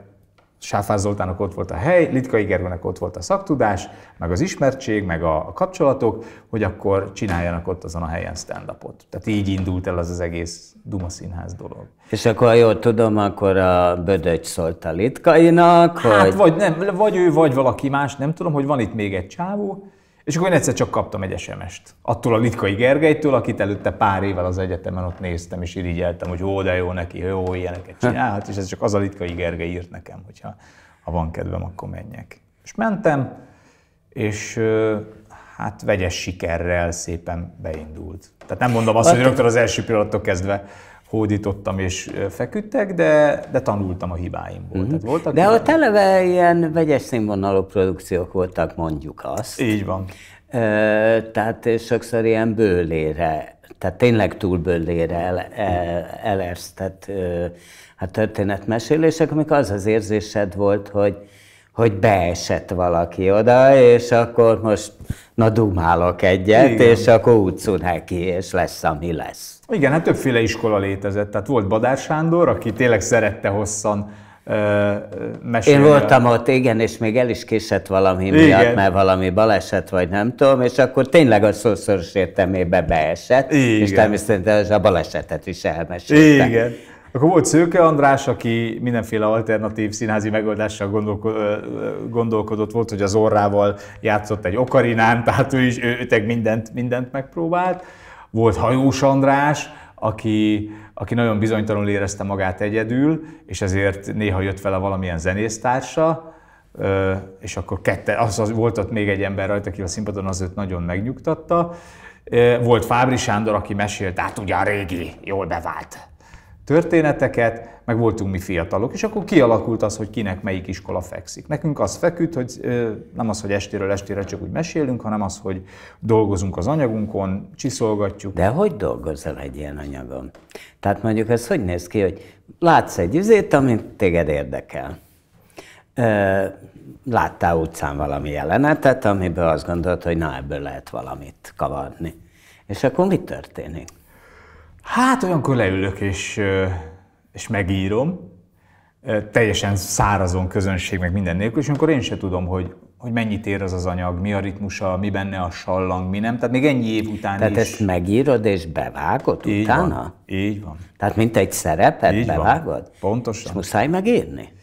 Sáfár Zoltának ott volt a hely, Litkai Gergőnek ott volt a szaktudás, meg az ismertség, meg a, a kapcsolatok, hogy akkor csináljanak ott azon a helyen stand -upot. Tehát így indult el az az egész Duma Színház dolog. És akkor, ha jól tudom, akkor a Bödöcs szólt a Litkainak, hát, hogy... vagy, nem, vagy ő, vagy valaki más, nem tudom, hogy van itt még egy csávó, és akkor én egyszer csak kaptam egy SMS-t. Attól a Litkai Gergelytől, akit előtte pár évvel az egyetemen ott néztem, és irigyeltem, hogy ó, de jó neki, jó, ilyeneket hm. csinálhat, és ez csak az a Litkai Gergely írt nekem, hogyha ha van kedvem, akkor menjek. És mentem, és hát vegyes sikerrel szépen beindult. Tehát nem mondom azt, hogy hát- rögtön az első pillanattól kezdve hódítottam és feküdtek, de, de tanultam a hibáimból. Mm-hmm. Tehát voltak de a televe ilyen vegyes színvonalú produkciók voltak, mondjuk azt. Így van. Ö, tehát sokszor ilyen bőlére, tehát tényleg túl bőlére el, el, elersztett hát történetmesélések, amik az az érzésed volt, hogy, hogy beesett valaki oda, és akkor most na dumálok egyet, Igen. és akkor úgy neki, és lesz, ami lesz. Igen, hát többféle iskola létezett. Tehát volt Badár Sándor, aki tényleg szerette hosszan mesélni. Én voltam ott, igen, és még el is késett valami igen. miatt, mert valami baleset, vagy nem tudom, és akkor tényleg a szószoros értelmébe beesett, igen. és természetesen a balesetet is elmesélte. Igen. Akkor volt Szőke András, aki mindenféle alternatív színházi megoldással gondolko- gondolkodott, volt, hogy az orrával játszott egy okarinán, [laughs] tehát ő is ő, ő mindent, mindent megpróbált volt Hajós András, aki, aki nagyon bizonytalanul érezte magát egyedül, és ezért néha jött vele valamilyen zenésztársa, és akkor kette, az, az volt ott még egy ember rajta, aki a színpadon az őt nagyon megnyugtatta. Volt Fábri Sándor, aki mesélt, hát ugye a régi, jól bevált történeteket, meg voltunk mi fiatalok, és akkor kialakult az, hogy kinek melyik iskola fekszik. Nekünk az feküdt, hogy nem az, hogy estéről estére csak úgy mesélünk, hanem az, hogy dolgozunk az anyagunkon, csiszolgatjuk. De hogy dolgozol egy ilyen anyagon? Tehát mondjuk ez hogy néz ki, hogy látsz egy üzét, amit téged érdekel. Láttál utcán valami jelenetet, amiből azt gondolt, hogy na ebből lehet valamit kavarni. És akkor mi történik? Hát olyankor leülök és, és megírom, teljesen szárazon közönség, meg minden nélkül, és amikor én se tudom, hogy, hogy mennyit ér az az anyag, mi a ritmusa, mi benne a sallang, mi nem. Tehát még ennyi év után Tehát is. ezt megírod és bevágod így utána? Van, így van. Tehát mint egy szerepet így bevágod? Van. Pontosan. És muszáj megírni?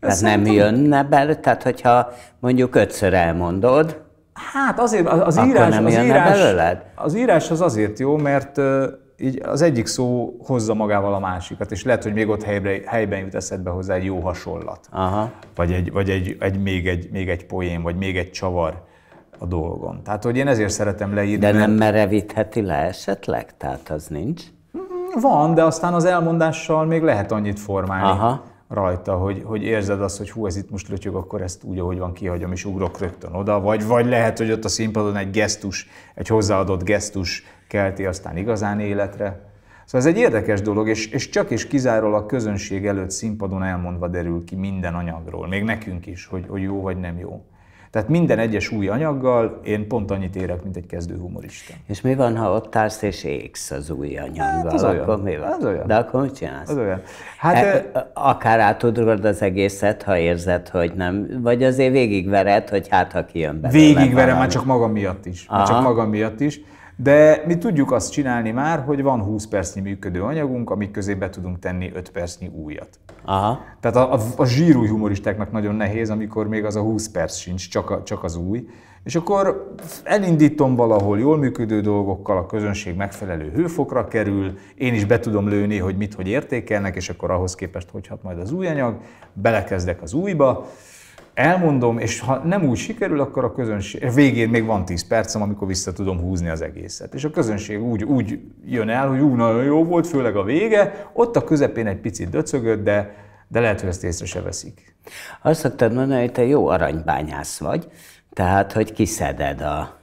Tehát ez nem jönne bele? Tehát hogyha mondjuk ötször elmondod, Hát azért az, az írás, az, írás, az írás az azért jó, mert így az egyik szó hozza magával a másikat, és lehet, hogy még ott helyben, helyben jut eszedbe hozzá egy jó hasonlat, Aha. vagy, egy, vagy egy, egy, még egy, még egy poém, vagy még egy csavar a dolgon. Tehát, hogy én ezért szeretem leírni. De nem merevítheti le esetleg? Tehát az nincs? Van, de aztán az elmondással még lehet annyit formálni. Aha rajta, hogy, hogy érzed azt, hogy hú, ez itt most lötyög, akkor ezt úgy, ahogy van, kihagyom, és ugrok rögtön oda, vagy, vagy lehet, hogy ott a színpadon egy gesztus, egy hozzáadott gesztus kelti aztán igazán életre. Szóval ez egy érdekes dolog, és, és csak és kizárólag közönség előtt színpadon elmondva derül ki minden anyagról, még nekünk is, hogy, hogy jó vagy nem jó. Tehát minden egyes új anyaggal én pont annyit érek, mint egy kezdő humorista. És mi van, ha ott állsz és égsz az új anyaggal? Hát az akkor mi van? Az olyan. De akkor mit csinálsz? Az olyan. Hát, e, e, akár átudrod az egészet, ha érzed, hogy nem. Vagy azért végigvered, hogy hát ha kijön belőle. Végigverem, már csak magam miatt is. Aha. Már csak magam miatt is. De mi tudjuk azt csinálni már, hogy van 20 percnyi működő anyagunk, amik közé be tudunk tenni 5 percnyi újat. Aha. Tehát a, a, a zsírúj humoristáknak nagyon nehéz, amikor még az a 20 perc sincs, csak, a, csak az új. És akkor elindítom valahol jól működő dolgokkal, a közönség megfelelő hőfokra kerül, én is be tudom lőni, hogy mit, hogy értékelnek, és akkor ahhoz képest hogy hat majd az új anyag, belekezdek az újba, elmondom, és ha nem úgy sikerül, akkor a közönség, végén még van 10 percem, amikor vissza tudom húzni az egészet. És a közönség úgy, úgy jön el, hogy ú, nagyon jó volt, főleg a vége, ott a közepén egy picit döcögött, de, de lehet, hogy ezt észre se veszik. Azt szoktad mondani, hogy te jó aranybányász vagy, tehát, hogy kiszeded a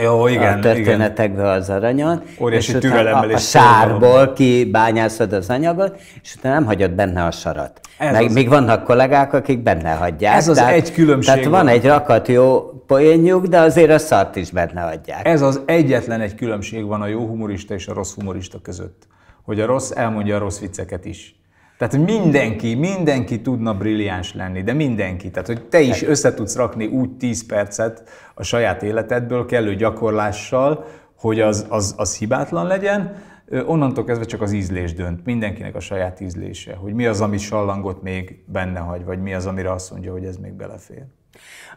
jó, igen, a történetekbe igen. az aranyat. Óriási és türelemmel a, a sárból kibányászod az anyagot, és utána nem hagyod benne a sarat. Ez Meg az... még vannak kollégák, akik benne hagyják. Ez az tehát, egy különbség. Tehát van, van egy rakat jó poénjuk, de azért a szart is benne hagyják. Ez az egyetlen egy különbség van a jó humorista és a rossz humorista között. Hogy a rossz elmondja a rossz vicceket is. Tehát mindenki, mindenki tudna brilliáns lenni, de mindenki. Tehát, hogy te is össze tudsz rakni úgy 10 percet a saját életedből kellő gyakorlással, hogy az, az, az hibátlan legyen, onnantól kezdve csak az ízlés dönt, mindenkinek a saját ízlése, hogy mi az, ami sallangot még benne hagy, vagy mi az, amire azt mondja, hogy ez még belefér.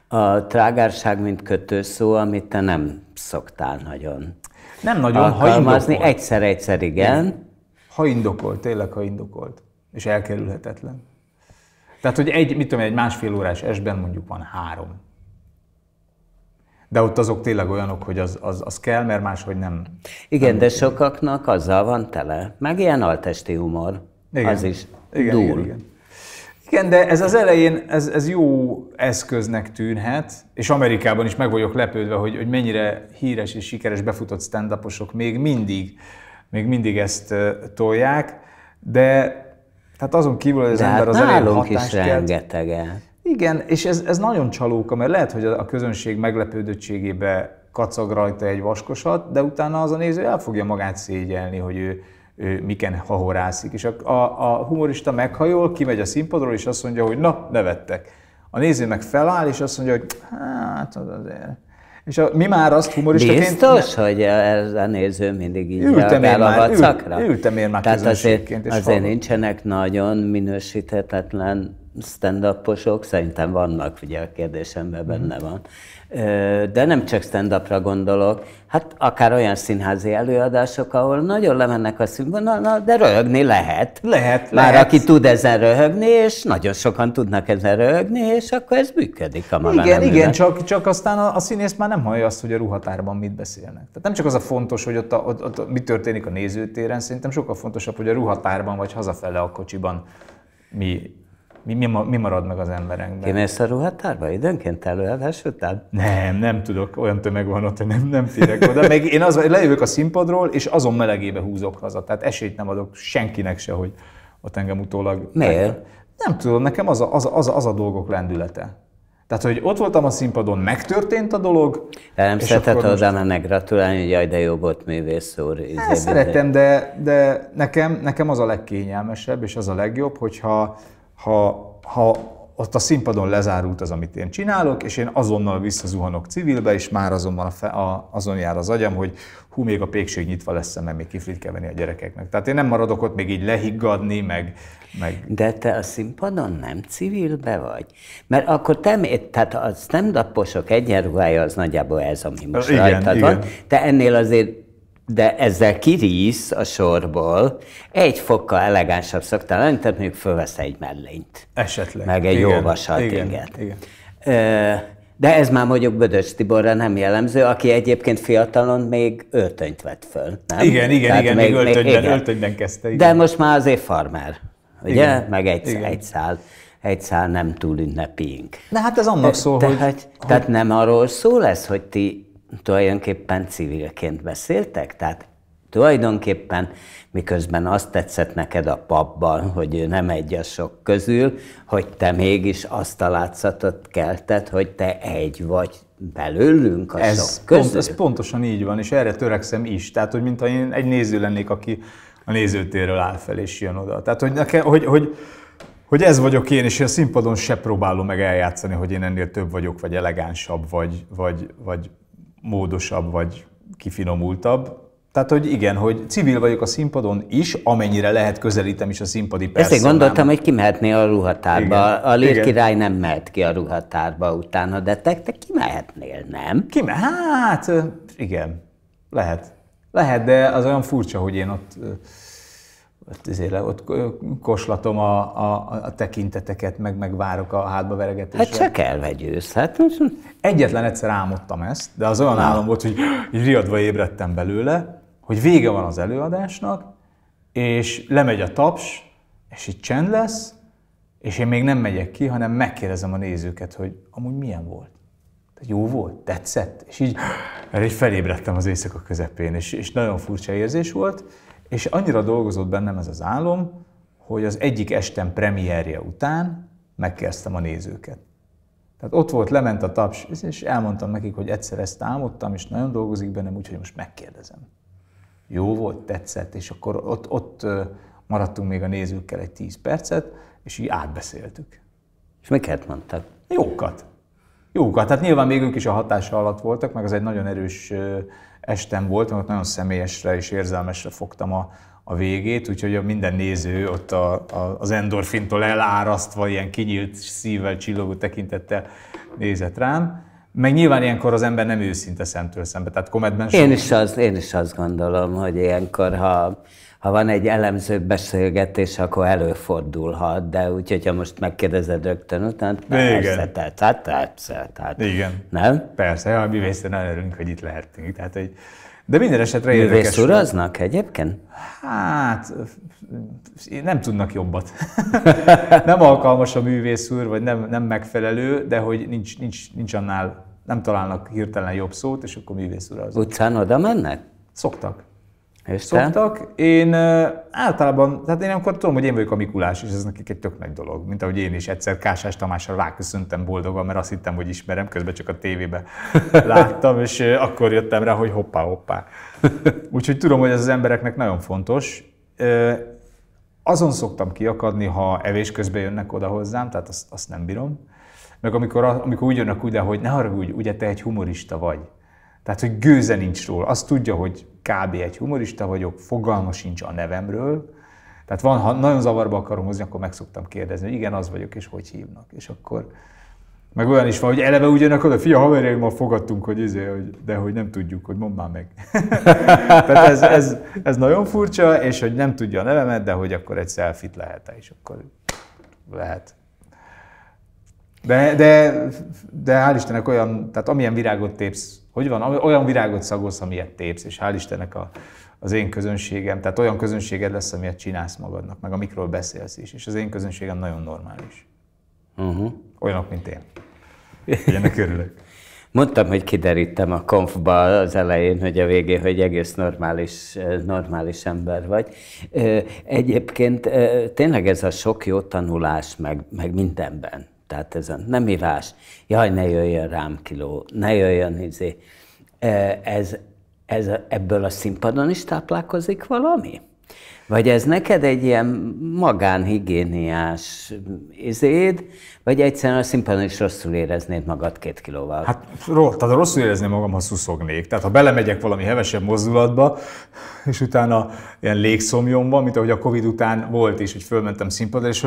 A trágárság, mint kötőszó, amit te nem szoktál nagyon nem nagyon, Ha indokolt. Egyszer-egyszer igen. Ha indokolt, tényleg ha indokolt és elkerülhetetlen. Tehát, hogy egy, mit tudom, egy másfél órás esben mondjuk van három. De ott azok tényleg olyanok, hogy az, az, az kell, mert máshogy nem. Igen, nem de működik. sokaknak azzal van tele. Meg ilyen altesti humor. Igen. Az is igen, dúl. Igen, igen. igen, de ez az elején, ez, ez jó eszköznek tűnhet, és Amerikában is meg vagyok lepődve, hogy, hogy mennyire híres és sikeres befutott stand még mindig, még mindig ezt tolják, de tehát azon kívül, hogy az De hát ember az elég hatást is rengetegen. Igen, és ez, ez nagyon csalóka, mert lehet, hogy a közönség meglepődöttségébe kacag rajta egy vaskosat, de utána az a néző el fogja magát szégyelni, hogy ő, ő miken hahorászik. És a, a, a humorista meghajol, kimegy a színpadról, és azt mondja, hogy na, nevettek. A néző meg feláll, és azt mondja, hogy hát az azért és a, mi már azt humoristaként... Biztos, hogy ez a néző mindig így ültem én már, ült, ültem én már Tehát azért, azért nincsenek nagyon minősíthetetlen stand szerintem vannak, ugye a kérdésemben mhm. benne van. De nem csak stand-upra gondolok, hát akár olyan színházi előadások, ahol nagyon lemennek a színvonalnal, de röhögni lehet. Lehet, Már lehet. aki tud ezen röhögni, és nagyon sokan tudnak ezen röhögni, és akkor ez működik a maga Igen, igen, csak, csak aztán a, a színész már nem hallja azt, hogy a ruhatárban mit beszélnek. Tehát nem csak az a fontos, hogy ott, a, ott, ott mi történik a nézőtéren, szerintem sokkal fontosabb, hogy a ruhatárban vagy hazafele a kocsiban mi mi, mi, mi marad meg az emberekben? Kimész a ruhatárba időnként előadás után? Nem, nem tudok, olyan tömeg van ott, hogy nem, nem férek oda. Meg én az, lejövök a színpadról, és azon melegébe húzok haza. Tehát esélyt nem adok senkinek se, hogy ott engem utólag... Miért? Nem tudom, nekem az a, az, a, az, a, az a dolgok lendülete. Tehát, hogy ott voltam a színpadon, megtörtént a dolog. De nem szeretett Adánának ne gratulálni, hogy jaj, de jó volt művész úr. Izé hát, szeretem, de, de nekem, nekem az a legkényelmesebb, és az a legjobb, hogyha ha, ha ott a színpadon lezárult az, amit én csinálok, és én azonnal visszazuhanok civilbe, és már azonban a fe, a, azon jár az agyam, hogy hú, még a pékség nyitva lesz, mert még kiflit kell venni a gyerekeknek. Tehát én nem maradok ott még így lehiggadni, meg, meg... De te a színpadon nem civilbe vagy? Mert akkor te, tehát az nem daposok egyenruhája, az nagyjából ez, ami most igen, rajtad igen. van. Te ennél azért de ezzel kirísz a sorból, egy fokkal elegánsabb szoktál lenni, tehát mondjuk fölvesz egy mellényt. Esetleg. Meg egy igen, olvasat, igen. igen. igen. De ez már mondjuk Bödöcs Tiborra nem jellemző, aki egyébként fiatalon még öltönyt vett föl. Nem? Igen, igen, tehát igen, még, még öltönyben, igen. öltönyben kezdte. Igen. De most már azért farmer, ugye? Igen. Meg egy, igen. egy szál egy szál nem túl ünnepénk. De hát ez annak szól, tehát, hogy... Tehát nem arról szól ez, hogy ti tulajdonképpen civilként beszéltek? Tehát tulajdonképpen, miközben azt tetszett neked a papban, hogy ő nem egy a sok közül, hogy te mégis azt a látszatot kelted, hogy te egy vagy belőlünk a ez sok közül. Pont, ez pontosan így van, és erre törekszem is. Tehát, hogy mintha én egy néző lennék, aki a nézőtérről áll fel és jön oda. Tehát, hogy, nekem, hogy, hogy, hogy ez vagyok én, és a színpadon se próbálom meg eljátszani, hogy én ennél több vagyok, vagy elegánsabb, vagy, vagy, vagy módosabb vagy kifinomultabb. Tehát, hogy igen, hogy civil vagyok a színpadon is, amennyire lehet közelítem is a színpadi perszonám. Ezért gondoltam, hogy kimehetné a ruhatárba. Igen. A Lír király nem mehet ki a ruhatárba utána, de te, te kimehetnél, nem? Kime? Hát, igen, lehet. Lehet, de az olyan furcsa, hogy én ott ott, azért, ott koslatom a, a, a tekinteteket, meg, meg várok a hátba veregetésre. Hát csak elvegyősz. Hát. Egyetlen egyszer álmodtam ezt, de az olyan álom volt, hogy riadva ébredtem belőle, hogy vége van az előadásnak, és lemegy a taps, és itt csend lesz, és én még nem megyek ki, hanem megkérdezem a nézőket, hogy amúgy milyen volt. Tehát jó volt, tetszett, és így, [gasps] mert így felébredtem az éjszaka közepén, és, és nagyon furcsa érzés volt. És annyira dolgozott bennem ez az álom, hogy az egyik estem premierje után megkezdtem a nézőket. Tehát ott volt, lement a taps, és elmondtam nekik, hogy egyszer ezt álmodtam, és nagyon dolgozik bennem, úgyhogy most megkérdezem. Jó volt, tetszett, és akkor ott, ott maradtunk még a nézőkkel egy tíz percet, és így átbeszéltük. És miket mondtak? Jókat. Jókat. Tehát nyilván még ők is a hatása alatt voltak, meg az egy nagyon erős estem volt, ott nagyon személyesre és érzelmesre fogtam a, a végét, úgyhogy a minden néző ott a, a, az endorfintól elárasztva, ilyen kinyílt szívvel, csillogó tekintettel nézett rám. Meg nyilván ilyenkor az ember nem őszinte szemtől szembe, tehát komedben Én is, az, én is azt gondolom, hogy ilyenkor, ha ha van egy elemző beszélgetés, akkor előfordulhat, de úgyhogy ha most megkérdezed rögtön után, persze, tehát, hát persze, tehát, Igen. Nem? Persze, a művészten örülünk, hogy itt lehetünk. Tehát, hogy de minden esetre Művész érdekes. uraznak egyébként? Hát, nem tudnak jobbat. [laughs] nem alkalmas a művész úr, vagy nem, nem megfelelő, de hogy nincs, nincs, nincs annál, nem találnak hirtelen jobb szót, és akkor művész uraznak. Utcán oda mennek? Szoktak. És te? szoktak. Én általában, tehát én akkor tudom, hogy én vagyok a Mikulás, és ez nekik egy tök nagy dolog. Mint ahogy én is egyszer Kásás Tamással ráköszöntem boldogan, mert azt hittem, hogy ismerem, közben csak a tévébe [laughs] láttam, és akkor jöttem rá, hogy hoppá, hoppá. [laughs] Úgyhogy tudom, hogy ez az embereknek nagyon fontos. Azon szoktam kiakadni, ha evés közben jönnek oda hozzám, tehát azt, azt nem bírom. Meg amikor, amikor úgy jönnek ide, hogy ne haragudj, ugye te egy humorista vagy. Tehát, hogy gőze nincs róla. Azt tudja, hogy kb. egy humorista vagyok, fogalma sincs a nevemről, tehát van, ha nagyon zavarba akarom hozni, akkor meg szoktam kérdezni, hogy igen, az vagyok, és hogy hívnak. És akkor meg olyan is van, hogy eleve ugyanak oda, fia, ma fogadtunk, hogy, izé, hogy de hogy nem tudjuk, hogy mondd már meg. [laughs] Tehát ez, ez, ez, nagyon furcsa, és hogy nem tudja a nevemet, de hogy akkor egy selfit lehet és akkor lehet. De, de, de hál' Istennek olyan, tehát amilyen virágot tépsz hogy van? Olyan virágot szagolsz, amilyet tépsz, és hál' Istennek a, az én közönségem, tehát olyan közönséged lesz, amilyet csinálsz magadnak, meg amikről beszélsz is, és az én közönségem nagyon normális. Uh-huh. Olyanok, mint én. Ennek örülök. [laughs] Mondtam, hogy kiderítem a konfba az elején, hogy a végén, hogy egész normális, normális ember vagy. Egyébként tényleg ez a sok jó tanulás, meg, meg mindenben tehát ez a nem ivás, jaj, ne jöjjön rám kiló, ne jöjjön izé. E, ez, ez, ebből a színpadon is táplálkozik valami? Vagy ez neked egy ilyen magánhigiéniás izéd, vagy egyszerűen a színpadon is rosszul éreznéd magad két kilóval? Hát tehát rosszul érezném magam, ha szuszognék. Tehát ha belemegyek valami hevesebb mozdulatba, és utána ilyen légszomjomban, mint ahogy a Covid után volt is, hogy fölmentem színpadra, és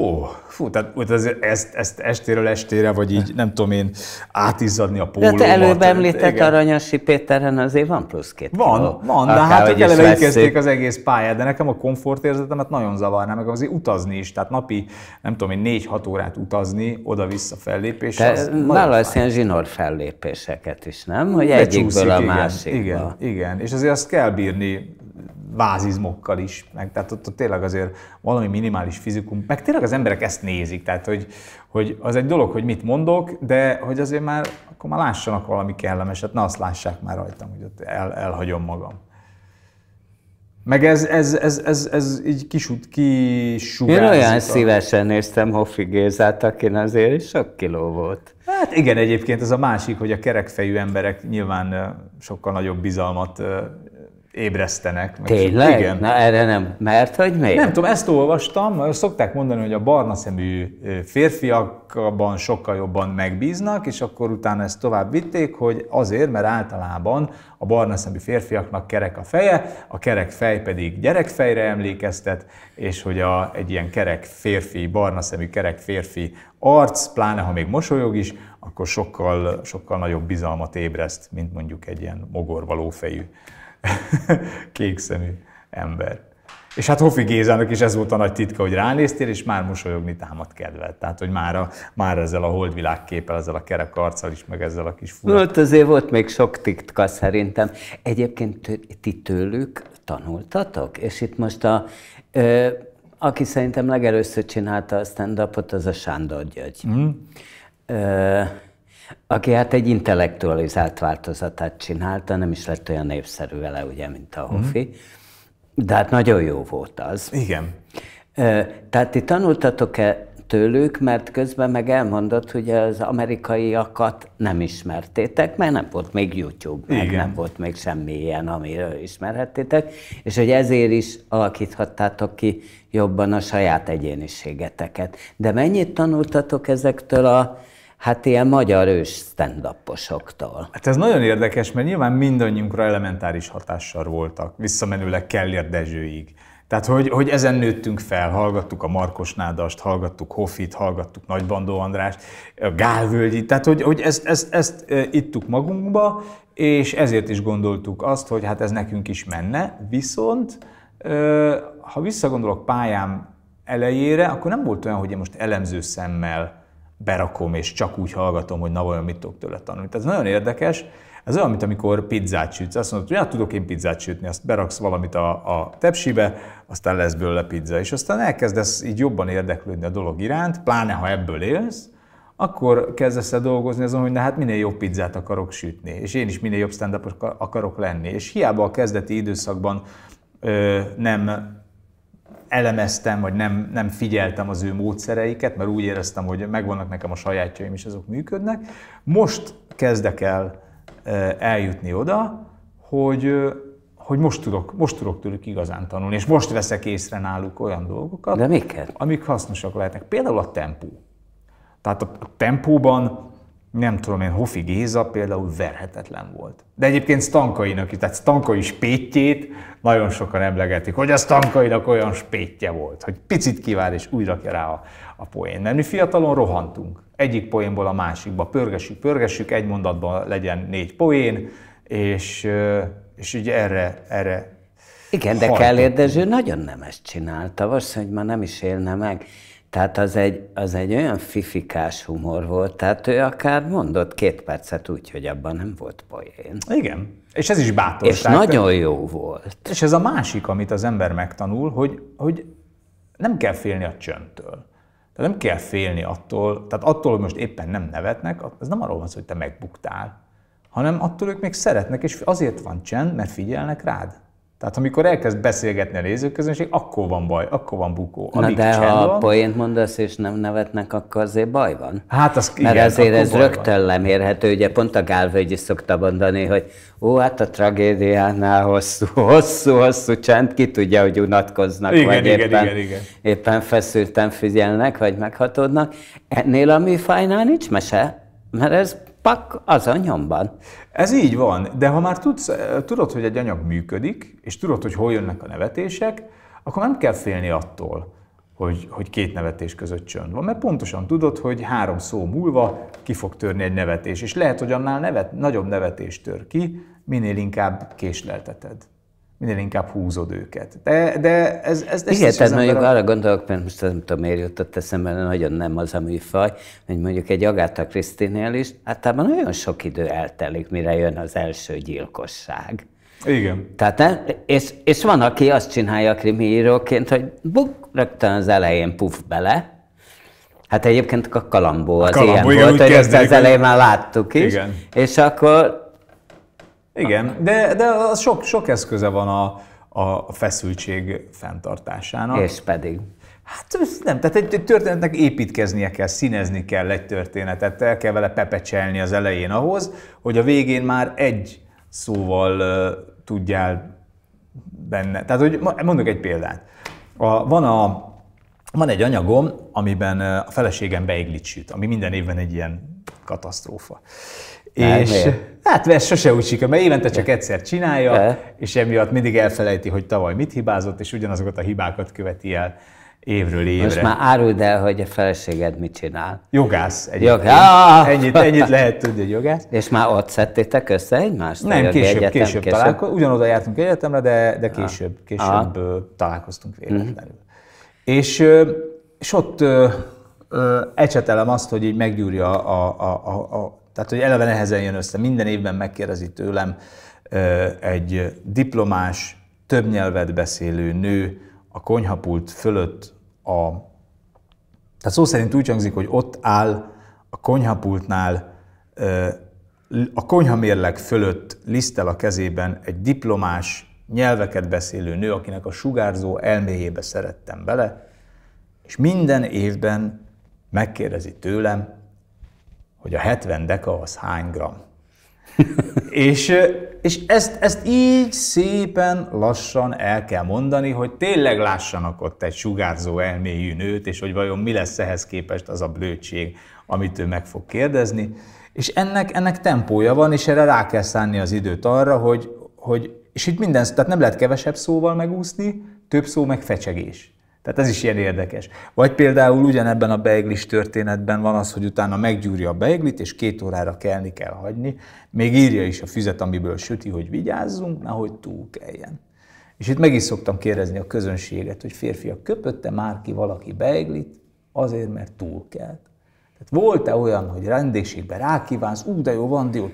Ó, fú, tehát ez, ezt, ezt estéről estére, vagy így nem tudom én átizzadni a pólómat. De te előbb említett Aranyasi Péteren azért van plusz két Van, kiló. van, de hát ők eleve kezdték az egész pályát, de nekem a komfortérzetemet nagyon zavarná, meg azért utazni is, tehát napi, nem tudom én, négy-hat órát utazni, oda-vissza fellépés. Te vállalsz ilyen zsinór fellépéseket is, nem? Hogy egyikből a másikba. Igen, igen, és azért azt kell bírni vázizmokkal is, meg, tehát ott, ott tényleg azért valami minimális fizikum, meg tényleg az emberek ezt nézik, tehát hogy, hogy az egy dolog, hogy mit mondok, de hogy azért már, akkor már lássanak valami kellemeset, ne azt lássák már rajtam, hogy ott el, elhagyom magam. Meg ez, ez, ez, ez, ez így kisút, kisugárzik. Én olyan a... szívesen néztem Hoffi Gézát, akin azért is sok kiló volt. Hát igen, egyébként ez a másik, hogy a kerekfejű emberek nyilván sokkal nagyobb bizalmat ébresztenek. Tényleg? Igen. Na erre nem, mert hogy miért? Nem tudom, ezt olvastam, szokták mondani, hogy a barna szemű férfiakban sokkal jobban megbíznak, és akkor utána ezt tovább vitték, hogy azért, mert általában a barna szemű férfiaknak kerek a feje, a kerek fej pedig gyerekfejre emlékeztet, és hogy a, egy ilyen kerek férfi, barna szemű kerek férfi arc, pláne ha még mosolyog is, akkor sokkal, sokkal nagyobb bizalmat ébreszt, mint mondjuk egy ilyen mogorva lófejű, [laughs] kékszemű ember. És hát Hofi Gézának is ez volt a nagy titka, hogy ránéztél, és már mosolyogni támad kedved. Tehát, hogy már, a, már ezzel a holdvilágképpel, ezzel a kerek arccal is, meg ezzel a kis furat. Volt azért volt még sok titka szerintem. Egyébként ti tőlük tanultatok? És itt most a, ö, aki szerintem legelőször csinálta a stand az a Sándor György. Mm aki hát egy intellektualizált változatát csinálta, nem is lett olyan népszerű vele, ugye, mint a Hofi. Mm. De hát nagyon jó volt az. Igen. Tehát ti tanultatok-e tőlük, mert közben meg elmondott, hogy az amerikaiakat nem ismertétek, mert nem volt még YouTube, meg Igen. nem volt még semmi ilyen, amiről ismerhettétek, és hogy ezért is alakíthattátok ki jobban a saját egyéniségeteket. De mennyit tanultatok ezektől a hát ilyen magyar ős stand Hát ez nagyon érdekes, mert nyilván mindannyiunkra elementáris hatással voltak, visszamenőleg Kellér Dezsőig. Tehát, hogy, hogy ezen nőttünk fel, hallgattuk a Markos Nádast, hallgattuk Hofit, hallgattuk Bandó Andrást, Gálvölgyi, tehát, hogy, hogy ezt, ezt, ezt eh, ittuk magunkba, és ezért is gondoltuk azt, hogy hát ez nekünk is menne, viszont eh, ha visszagondolok pályám elejére, akkor nem volt olyan, hogy én most elemző szemmel berakom, és csak úgy hallgatom, hogy na vajon mit tudok tőle tanulni. Tehát ez nagyon érdekes, ez olyan, mint amikor pizzát sütsz. Azt mondod, hogy hát tudok én pizzát sütni, azt beraksz valamit a, a tepsibe, aztán lesz belőle pizza, és aztán elkezdesz így jobban érdeklődni a dolog iránt, pláne ha ebből élsz, akkor kezdesz el dolgozni azon, hogy na hát minél jobb pizzát akarok sütni, és én is minél jobb stand akarok lenni. És hiába a kezdeti időszakban ö, nem elemeztem, vagy nem, nem figyeltem az ő módszereiket, mert úgy éreztem, hogy megvannak nekem a sajátjaim, és azok működnek. Most kezdek el eljutni oda, hogy, hogy most, tudok, most tudok tőlük igazán tanulni, és most veszek észre náluk olyan dolgokat, De amik hasznosak lehetnek. Például a tempó. Tehát a tempóban nem tudom én, Hofi Géza például verhetetlen volt. De egyébként Stankainak tehát Stankai spétjét nagyon sokan emlegetik, hogy a Stankainak olyan spétje volt, hogy picit kivár és újra kell rá a, a poén. Nem mi fiatalon rohantunk, egyik poénból a másikba, pörgessük, pörgessük, egy mondatban legyen négy poén, és, és ugye erre, erre igen, de kell érdező, nagyon nem ezt csinálta, valószínűleg már nem is élne meg. Tehát az egy, az egy olyan fifikás humor volt, tehát ő akár mondott két percet úgy, hogy abban nem volt poén. Igen, és ez is bátorság. És nagyon jó volt. És ez a másik, amit az ember megtanul, hogy, hogy nem kell félni a csöndtől. Tehát nem kell félni attól, tehát attól, hogy most éppen nem nevetnek, ez nem arról van hogy te megbuktál, hanem attól ők még szeretnek, és azért van csend, mert figyelnek rád. Tehát amikor elkezd beszélgetni a nézőközönség, akkor van baj, akkor van bukó. Na de ha van, poént mondasz és nem nevetnek, akkor azért baj van. Hát az Mert azért ez rögtön van. lemérhető, ugye pont a Gálvölgy is szokta mondani, hogy ó, hát a tragédiánál hosszú, hosszú, hosszú csend, ki tudja, hogy unatkoznak, igen, vagy igen, éppen, igen, igen. éppen feszülten figyelnek, vagy meghatódnak. Ennél a műfajnál nincs mese, mert ez pak, az a nyomban. Ez így van, de ha már tudsz, eh, tudod, hogy egy anyag működik, és tudod, hogy hol jönnek a nevetések, akkor nem kell félni attól, hogy, hogy két nevetés között csönd van, mert pontosan tudod, hogy három szó múlva ki fog törni egy nevetés, és lehet, hogy annál nevet, nagyobb nevetés tör ki, minél inkább késlelteted minél inkább húzod őket. De, de ez, ez, ez Igen, tehát mondjuk arra gondolok, mert most nem tudom, miért jutott eszembe, de nagyon nem az a műfaj, hogy mondjuk egy Agatha Krisztinél is általában nagyon sok idő eltelik, mire jön az első gyilkosság. Igen. Tehát, és, és van, aki azt csinálja a krimiíróként, hogy buk, rögtön az elején puf bele, Hát egyébként a kalambó az a kalambó, ilyen igen, volt, hogy az elején már láttuk is, igen. és akkor igen, de, de az sok, sok eszköze van a, a feszültség fenntartásának. És pedig? Hát nem, tehát egy történetnek építkeznie kell, színezni kell egy történetet, el kell vele pepecselni az elején ahhoz, hogy a végén már egy szóval uh, tudjál benne. Tehát, hogy mondok egy példát. A, van, a, van egy anyagom, amiben a feleségem beiglit süt, ami minden évben egy ilyen katasztrófa és miért? Hát mert sose úgy sikerül, mert évente csak egyszer csinálja, De. és emiatt mindig elfelejti, hogy tavaly mit hibázott, és ugyanazokat a hibákat követi el évről évre. Most már áruld el, hogy a feleséged mit csinál. Jogász. Jogász. Ah! Ennyit, ennyit lehet tudni, hogy jogász. És már ott szedtétek össze egymást? Nem, később, egyetem, később, később találkoztunk. Ugyanoda jártunk egyetemre, de, de ah. később, ah. később találkoztunk mhm. véletlenül. Mm-hmm. És, és ott ö, ö, ecsetelem azt, hogy így meggyúrja a, a, a, a tehát, hogy eleve nehezen jön össze. Minden évben megkérdezi tőlem egy diplomás, több nyelvet beszélő nő a konyhapult fölött a... Tehát szó szerint úgy hangzik, hogy ott áll a konyhapultnál a konyhamérleg fölött lisztel a kezében egy diplomás, nyelveket beszélő nő, akinek a sugárzó elméjébe szerettem bele, és minden évben megkérdezi tőlem, hogy a 70 deka az hány gram. [laughs] és, és ezt, ezt így szépen lassan el kell mondani, hogy tényleg lássanak ott egy sugárzó elmélyű nőt, és hogy vajon mi lesz ehhez képest az a blödség, amit ő meg fog kérdezni. És ennek, ennek tempója van, és erre rá kell szánni az időt arra, hogy, hogy és itt minden, tehát nem lehet kevesebb szóval megúszni, több szó meg fecsegés. Tehát ez is ilyen érdekes. Vagy például ugyanebben a beiglis történetben van az, hogy utána meggyúrja a beiglit, és két órára kelni kell hagyni. Még írja is a füzet, amiből süti, hogy vigyázzunk, nehogy túl kelljen. És itt meg is szoktam kérdezni a közönséget, hogy férfiak, köpötte már ki valaki beiglit azért, mert túl kell. Tehát volt-e olyan, hogy rendőrségbe rákívánsz, ú, de jó, van jó,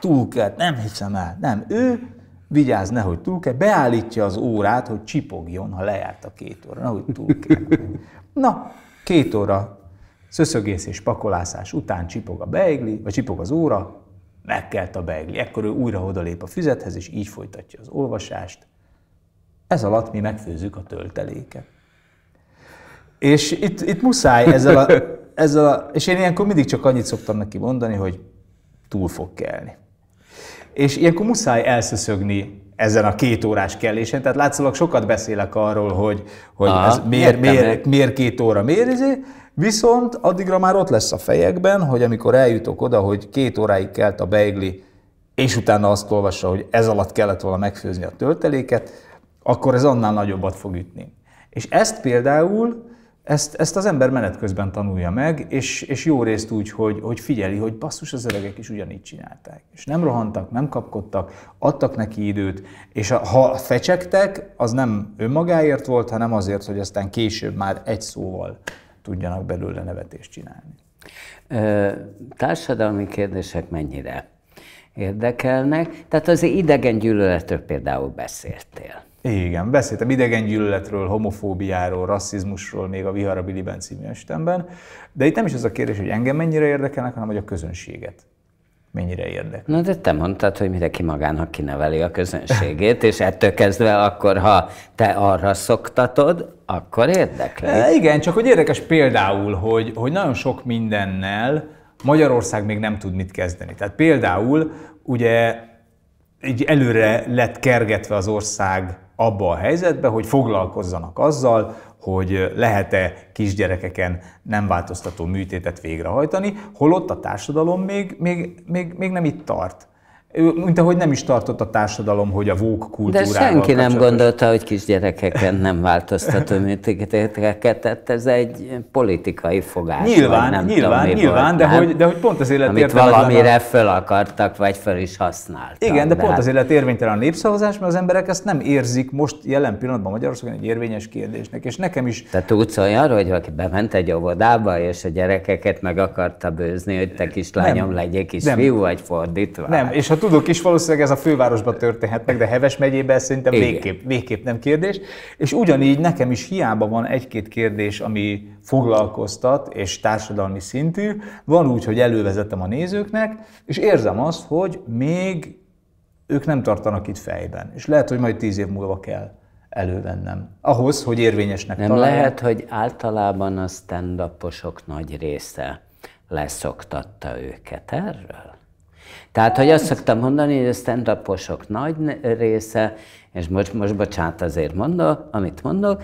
túl kell, nem hiszem el. Nem, ő vigyázz, nehogy túl kell, beállítja az órát, hogy csipogjon, ha lejárt a két óra, nehogy túl kell. Na, két óra szöszögész és pakolászás után csipog a beigli, vagy csipog az óra, megkelt a beigli. Ekkor ő újra odalép a füzethez, és így folytatja az olvasást. Ez alatt mi megfőzzük a tölteléket. És itt, itt muszáj ezzel a, ezzel a... És én ilyenkor mindig csak annyit szoktam neki mondani, hogy túl fog kelni és ilyenkor muszáj elszöszögni ezen a két órás kellésen, tehát látszólag sokat beszélek arról, hogy, hogy Aha, ez miért, miért, miért két óra, miért, izé. viszont addigra már ott lesz a fejekben, hogy amikor eljutok oda, hogy két óráig kelt a beigli, és utána azt olvassa, hogy ez alatt kellett volna megfőzni a tölteléket, akkor ez annál nagyobbat fog ütni. És ezt például ezt, ezt az ember menet közben tanulja meg, és, és jó részt úgy, hogy, hogy figyeli, hogy basszus, az öregek is ugyanígy csinálták. És nem rohantak, nem kapkodtak, adtak neki időt, és a, ha fecsegtek, az nem önmagáért volt, hanem azért, hogy aztán később már egy szóval tudjanak belőle nevetést csinálni. Ö, társadalmi kérdések mennyire érdekelnek? Tehát az idegen gyűlöletről például beszéltél. Igen, beszéltem idegen gyűlöletről, homofóbiáról, rasszizmusról, még a Biliben című estemben, de itt nem is az a kérdés, hogy engem mennyire érdekelnek, hanem hogy a közönséget mennyire érdekel. Na de te mondtad, hogy mindenki magának kineveli a közönségét, és ettől kezdve akkor, ha te arra szoktatod, akkor érdekel. Igen, csak hogy érdekes például, hogy, hogy nagyon sok mindennel Magyarország még nem tud mit kezdeni. Tehát például ugye így előre lett kergetve az ország abba a helyzetbe, hogy foglalkozzanak azzal, hogy lehet-e kisgyerekeken nem változtató műtétet végrehajtani, holott a társadalom még, még, még, még nem itt tart mint ahogy nem is tartott a társadalom, hogy a vók kultúrával De senki nem gondolta, hogy kisgyerekeken nem változtató [laughs] műtéteket, tehát ez egy politikai fogás. Nyilván, nem nyilván, tudom, nyilván, volt, de, nem? hogy, de hogy pont az élet Amit valamire a... föl akartak, vagy föl is használtak. Igen, de, de pont hát... az élet érvénytelen a népszavazás, mert az emberek ezt nem érzik most jelen pillanatban Magyarországon egy érvényes kérdésnek, és nekem is. Te tudsz olyanról, hogy aki bement egy óvodába, és a gyerekeket meg akarta bőzni, hogy te kislányom nem, legyél fiú vagy fordítva. Nem, és ha tudok is, valószínűleg ez a fővárosban történhet meg, de Heves megyében szerintem végképp, végképp nem kérdés. És ugyanígy nekem is hiába van egy-két kérdés, ami foglalkoztat és társadalmi szintű. Van úgy, hogy elővezetem a nézőknek, és érzem azt, hogy még ők nem tartanak itt fejben. És lehet, hogy majd tíz év múlva kell elővennem. Ahhoz, hogy érvényesnek Nem találjam. lehet, hogy általában a stand nagy része leszoktatta őket erről? Tehát, hogy azt szoktam mondani, hogy a stand nagy része, és most, most bocsánat, azért mondok, amit mondok,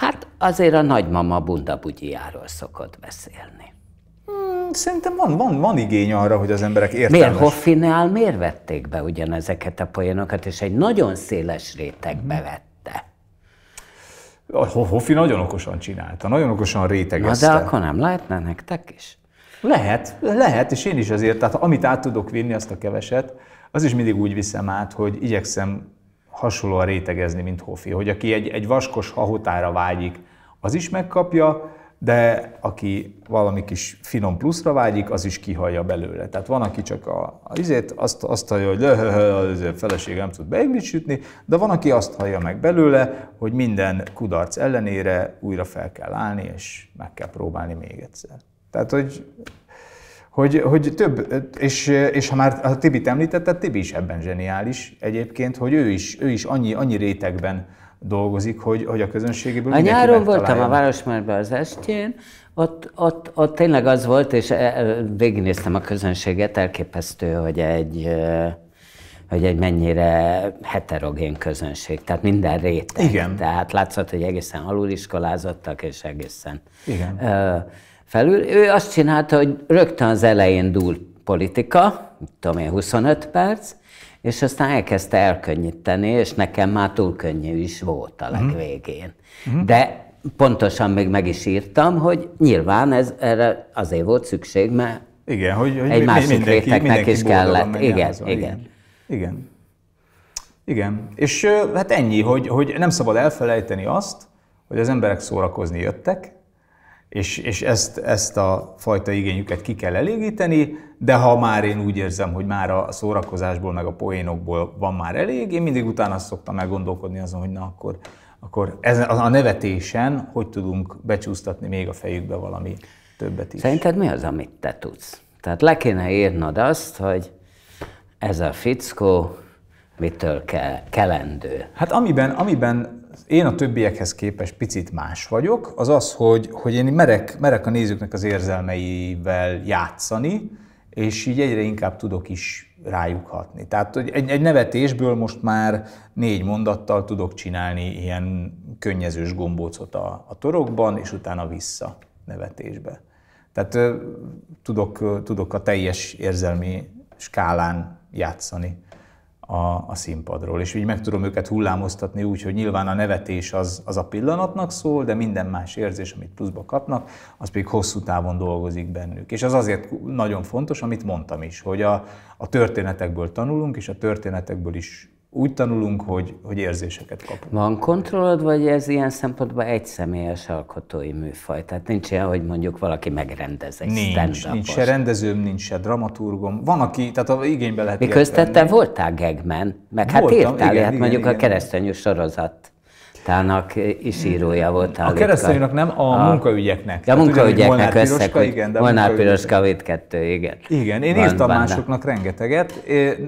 hát azért a nagymama bundabugyiáról szokott beszélni. Hmm, szerintem van, van, van igény arra, hogy az emberek értelmes... Miért Hoffinál miért vették be ugyanezeket a poénokat, és egy nagyon széles réteg bevette. Mhm. A Hoffi nagyon okosan csinálta, nagyon okosan rétegezte. Na de akkor nem lehetne nektek is? Lehet, lehet, és én is azért, tehát amit át tudok vinni, azt a keveset, az is mindig úgy viszem át, hogy igyekszem hasonlóan rétegezni, mint Hofi, hogy aki egy, egy vaskos hahotára vágyik, az is megkapja, de aki valami kis finom pluszra vágyik, az is kihallja belőle. Tehát van, aki csak a, izét, azt, azt hallja, hogy a feleség nem tud beiglit sütni, de van, aki azt hallja meg belőle, hogy minden kudarc ellenére újra fel kell állni, és meg kell próbálni még egyszer. Tehát, hogy hogy, hogy több, és, és ha már a Tibit említette, Tibi is ebben zseniális egyébként, hogy ő is, ő is annyi, annyi rétegben dolgozik, hogy, hogy a közönségéből A nyáron voltam a Városmárban az estjén, ott, ott, ott tényleg az volt, és e, e, végignéztem a közönséget, elképesztő, hogy egy e, hogy egy mennyire heterogén közönség, tehát minden réteg. Igen. Tehát látszott, hogy egészen aluliskolázottak, és egészen Igen. Ö, felül. Ő azt csinálta, hogy rögtön az elején dúl politika, tudom én, 25 perc, és aztán elkezdte elkönnyíteni, és nekem már túl könnyű is volt a mhm. legvégén. Mm. De pontosan még meg is írtam, hogy nyilván ez erre azért volt szükség, mert igen, hogy, hogy egy másik mindenki, rétegnek mindenki is kellett. Igen, igen, szóval igen. igen. Igen. És hát ennyi, hogy, hogy nem szabad elfelejteni azt, hogy az emberek szórakozni jöttek, és, és ezt, ezt a fajta igényüket ki kell elégíteni, de ha már én úgy érzem, hogy már a szórakozásból, meg a poénokból van már elég, én mindig utána szoktam meggondolkodni azon, hogy na akkor, akkor ez, a nevetésen hogy tudunk becsúsztatni még a fejükbe valami többet is. Szerinted mi az, amit te tudsz? Tehát le kéne írnod azt, hogy ez a fickó mitől kell, kelendő. Hát amiben, amiben én a többiekhez képest picit más vagyok, az az, hogy, hogy én merek, merek a nézőknek az érzelmeivel játszani, és így egyre inkább tudok is rájuk hatni. Tehát hogy egy, egy nevetésből most már négy mondattal tudok csinálni ilyen könnyezős gombócot a, a torokban, és utána vissza nevetésbe. Tehát tudok, tudok a teljes érzelmi skálán játszani a, a színpadról. És így meg tudom őket hullámoztatni úgy, hogy nyilván a nevetés az, az a pillanatnak szól, de minden más érzés, amit pluszba kapnak, az pedig hosszú távon dolgozik bennük. És az azért nagyon fontos, amit mondtam is, hogy a, a történetekből tanulunk, és a történetekből is úgy tanulunk, hogy, hogy érzéseket kapunk. Van kontrollod, vagy ez ilyen szempontból egy személyes alkotói műfaj? Tehát nincs ilyen, hogy mondjuk valaki megrendez egy Nincs, nincs se rendezőm, nincs se dramaturgom. Van, aki, tehát a igénybe lehet Miközben te voltál gegmen, meg hát Voltam, hát írtál, igen, hát igen, mondjuk igen, a keresztényű sorozat Tának is írója volt. A keresztanyúnak nem, a, a munkaügyeknek. A hát munkaügyeknek összek, Igen, Molnár Piroska, Vét kettő, igen. Igen, én van, írtam van, másoknak rengeteget.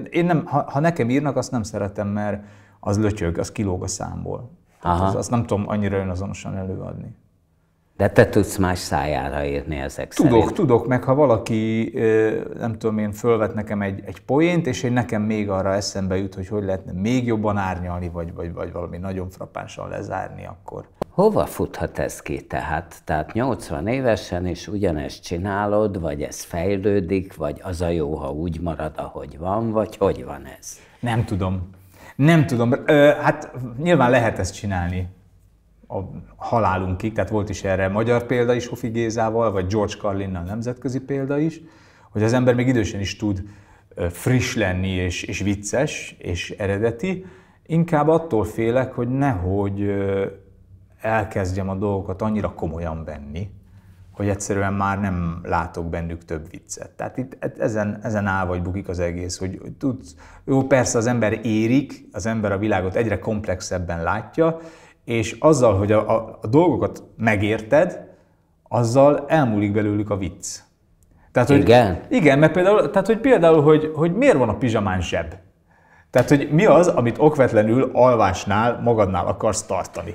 Én nem, ha, ha nekem írnak, azt nem szeretem, mert az lötyög, az kilóg a számból. Aha. az, azt nem tudom annyira önazonosan előadni. De te tudsz más szájára írni ezek tudok, szerint. Tudok, meg ha valaki, nem tudom én, fölvet nekem egy, egy poént, és én nekem még arra eszembe jut, hogy hogy lehetne még jobban árnyalni, vagy, vagy, vagy valami nagyon frappánsan lezárni, akkor... Hova futhat ez ki tehát? Tehát 80 évesen is ugyanezt csinálod, vagy ez fejlődik, vagy az a jó, ha úgy marad, ahogy van, vagy hogy van ez? Nem tudom. Nem tudom. Ö, hát nyilván lehet ezt csinálni a halálunkig, tehát volt is erre magyar példa is Hofi Gézával, vagy George Carlinnal nemzetközi példa is, hogy az ember még idősen is tud friss lenni, és, és vicces, és eredeti. Inkább attól félek, hogy nehogy elkezdjem a dolgokat annyira komolyan venni, hogy egyszerűen már nem látok bennük több viccet. Tehát itt ezen, ezen áll vagy bukik az egész, hogy, hogy tudsz, jó, persze az ember érik, az ember a világot egyre komplexebben látja, és azzal, hogy a, a, a dolgokat megérted, azzal elmúlik belőlük a vicc. Tehát, hogy, igen? Igen, mert például, tehát, hogy például, hogy, hogy miért van a pizsamán zseb? Tehát, hogy mi az, amit okvetlenül alvásnál magadnál akarsz tartani?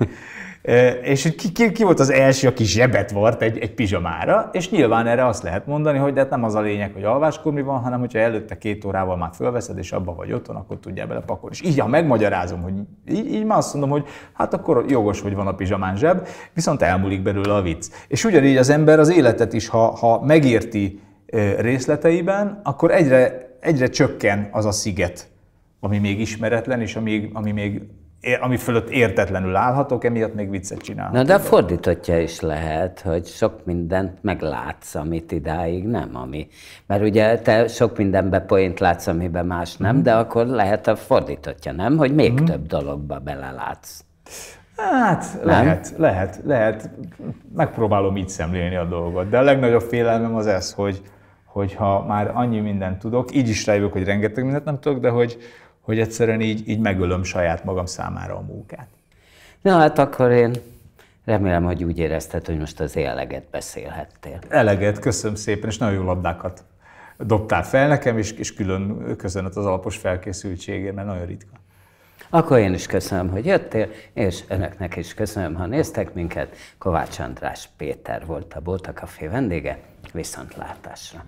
És ki, ki, ki volt az első, aki zsebet vart egy, egy pizsamára, és nyilván erre azt lehet mondani, hogy de hát nem az a lényeg, hogy alváskor mi van, hanem hogyha előtte két órával már fölveszed, és abba vagy otthon, akkor tudjál bele pakolni. És így, ha megmagyarázom, hogy így, így már azt mondom, hogy hát akkor jogos, hogy van a pizsamán zseb, viszont elmúlik belőle a vicc. És ugyanígy az ember az életet is, ha, ha megérti részleteiben, akkor egyre, egyre csökken az a sziget, ami még ismeretlen, és ami, ami még ami fölött értetlenül állhatok, emiatt még viccet csinálok. Na de fordítottja is lehet, hogy sok mindent meglátsz, amit idáig nem, ami. Mert ugye te sok mindenbe poént látsz, amiben más nem, mm. de akkor lehet a fordítottja, nem? Hogy még mm. több dologba belelátsz. Hát nem? lehet, lehet, lehet. Megpróbálom így szemlélni a dolgot, de a legnagyobb félelmem az ez, hogy hogyha már annyi mindent tudok, így is rájövök, hogy rengeteg mindent nem tudok, de hogy, hogy egyszerűen így, így megölöm saját magam számára a munkát. Na hát akkor én remélem, hogy úgy érezted, hogy most az eleget beszélhettél. Eleget, köszönöm szépen, és nagyon jó labdákat dobtál fel nekem, és, és külön köszönet az alapos felkészültségért, mert nagyon ritka. Akkor én is köszönöm, hogy jöttél, és önöknek is köszönöm, ha néztek minket. Kovács András Péter volt a Bóta Café vendége. Viszontlátásra!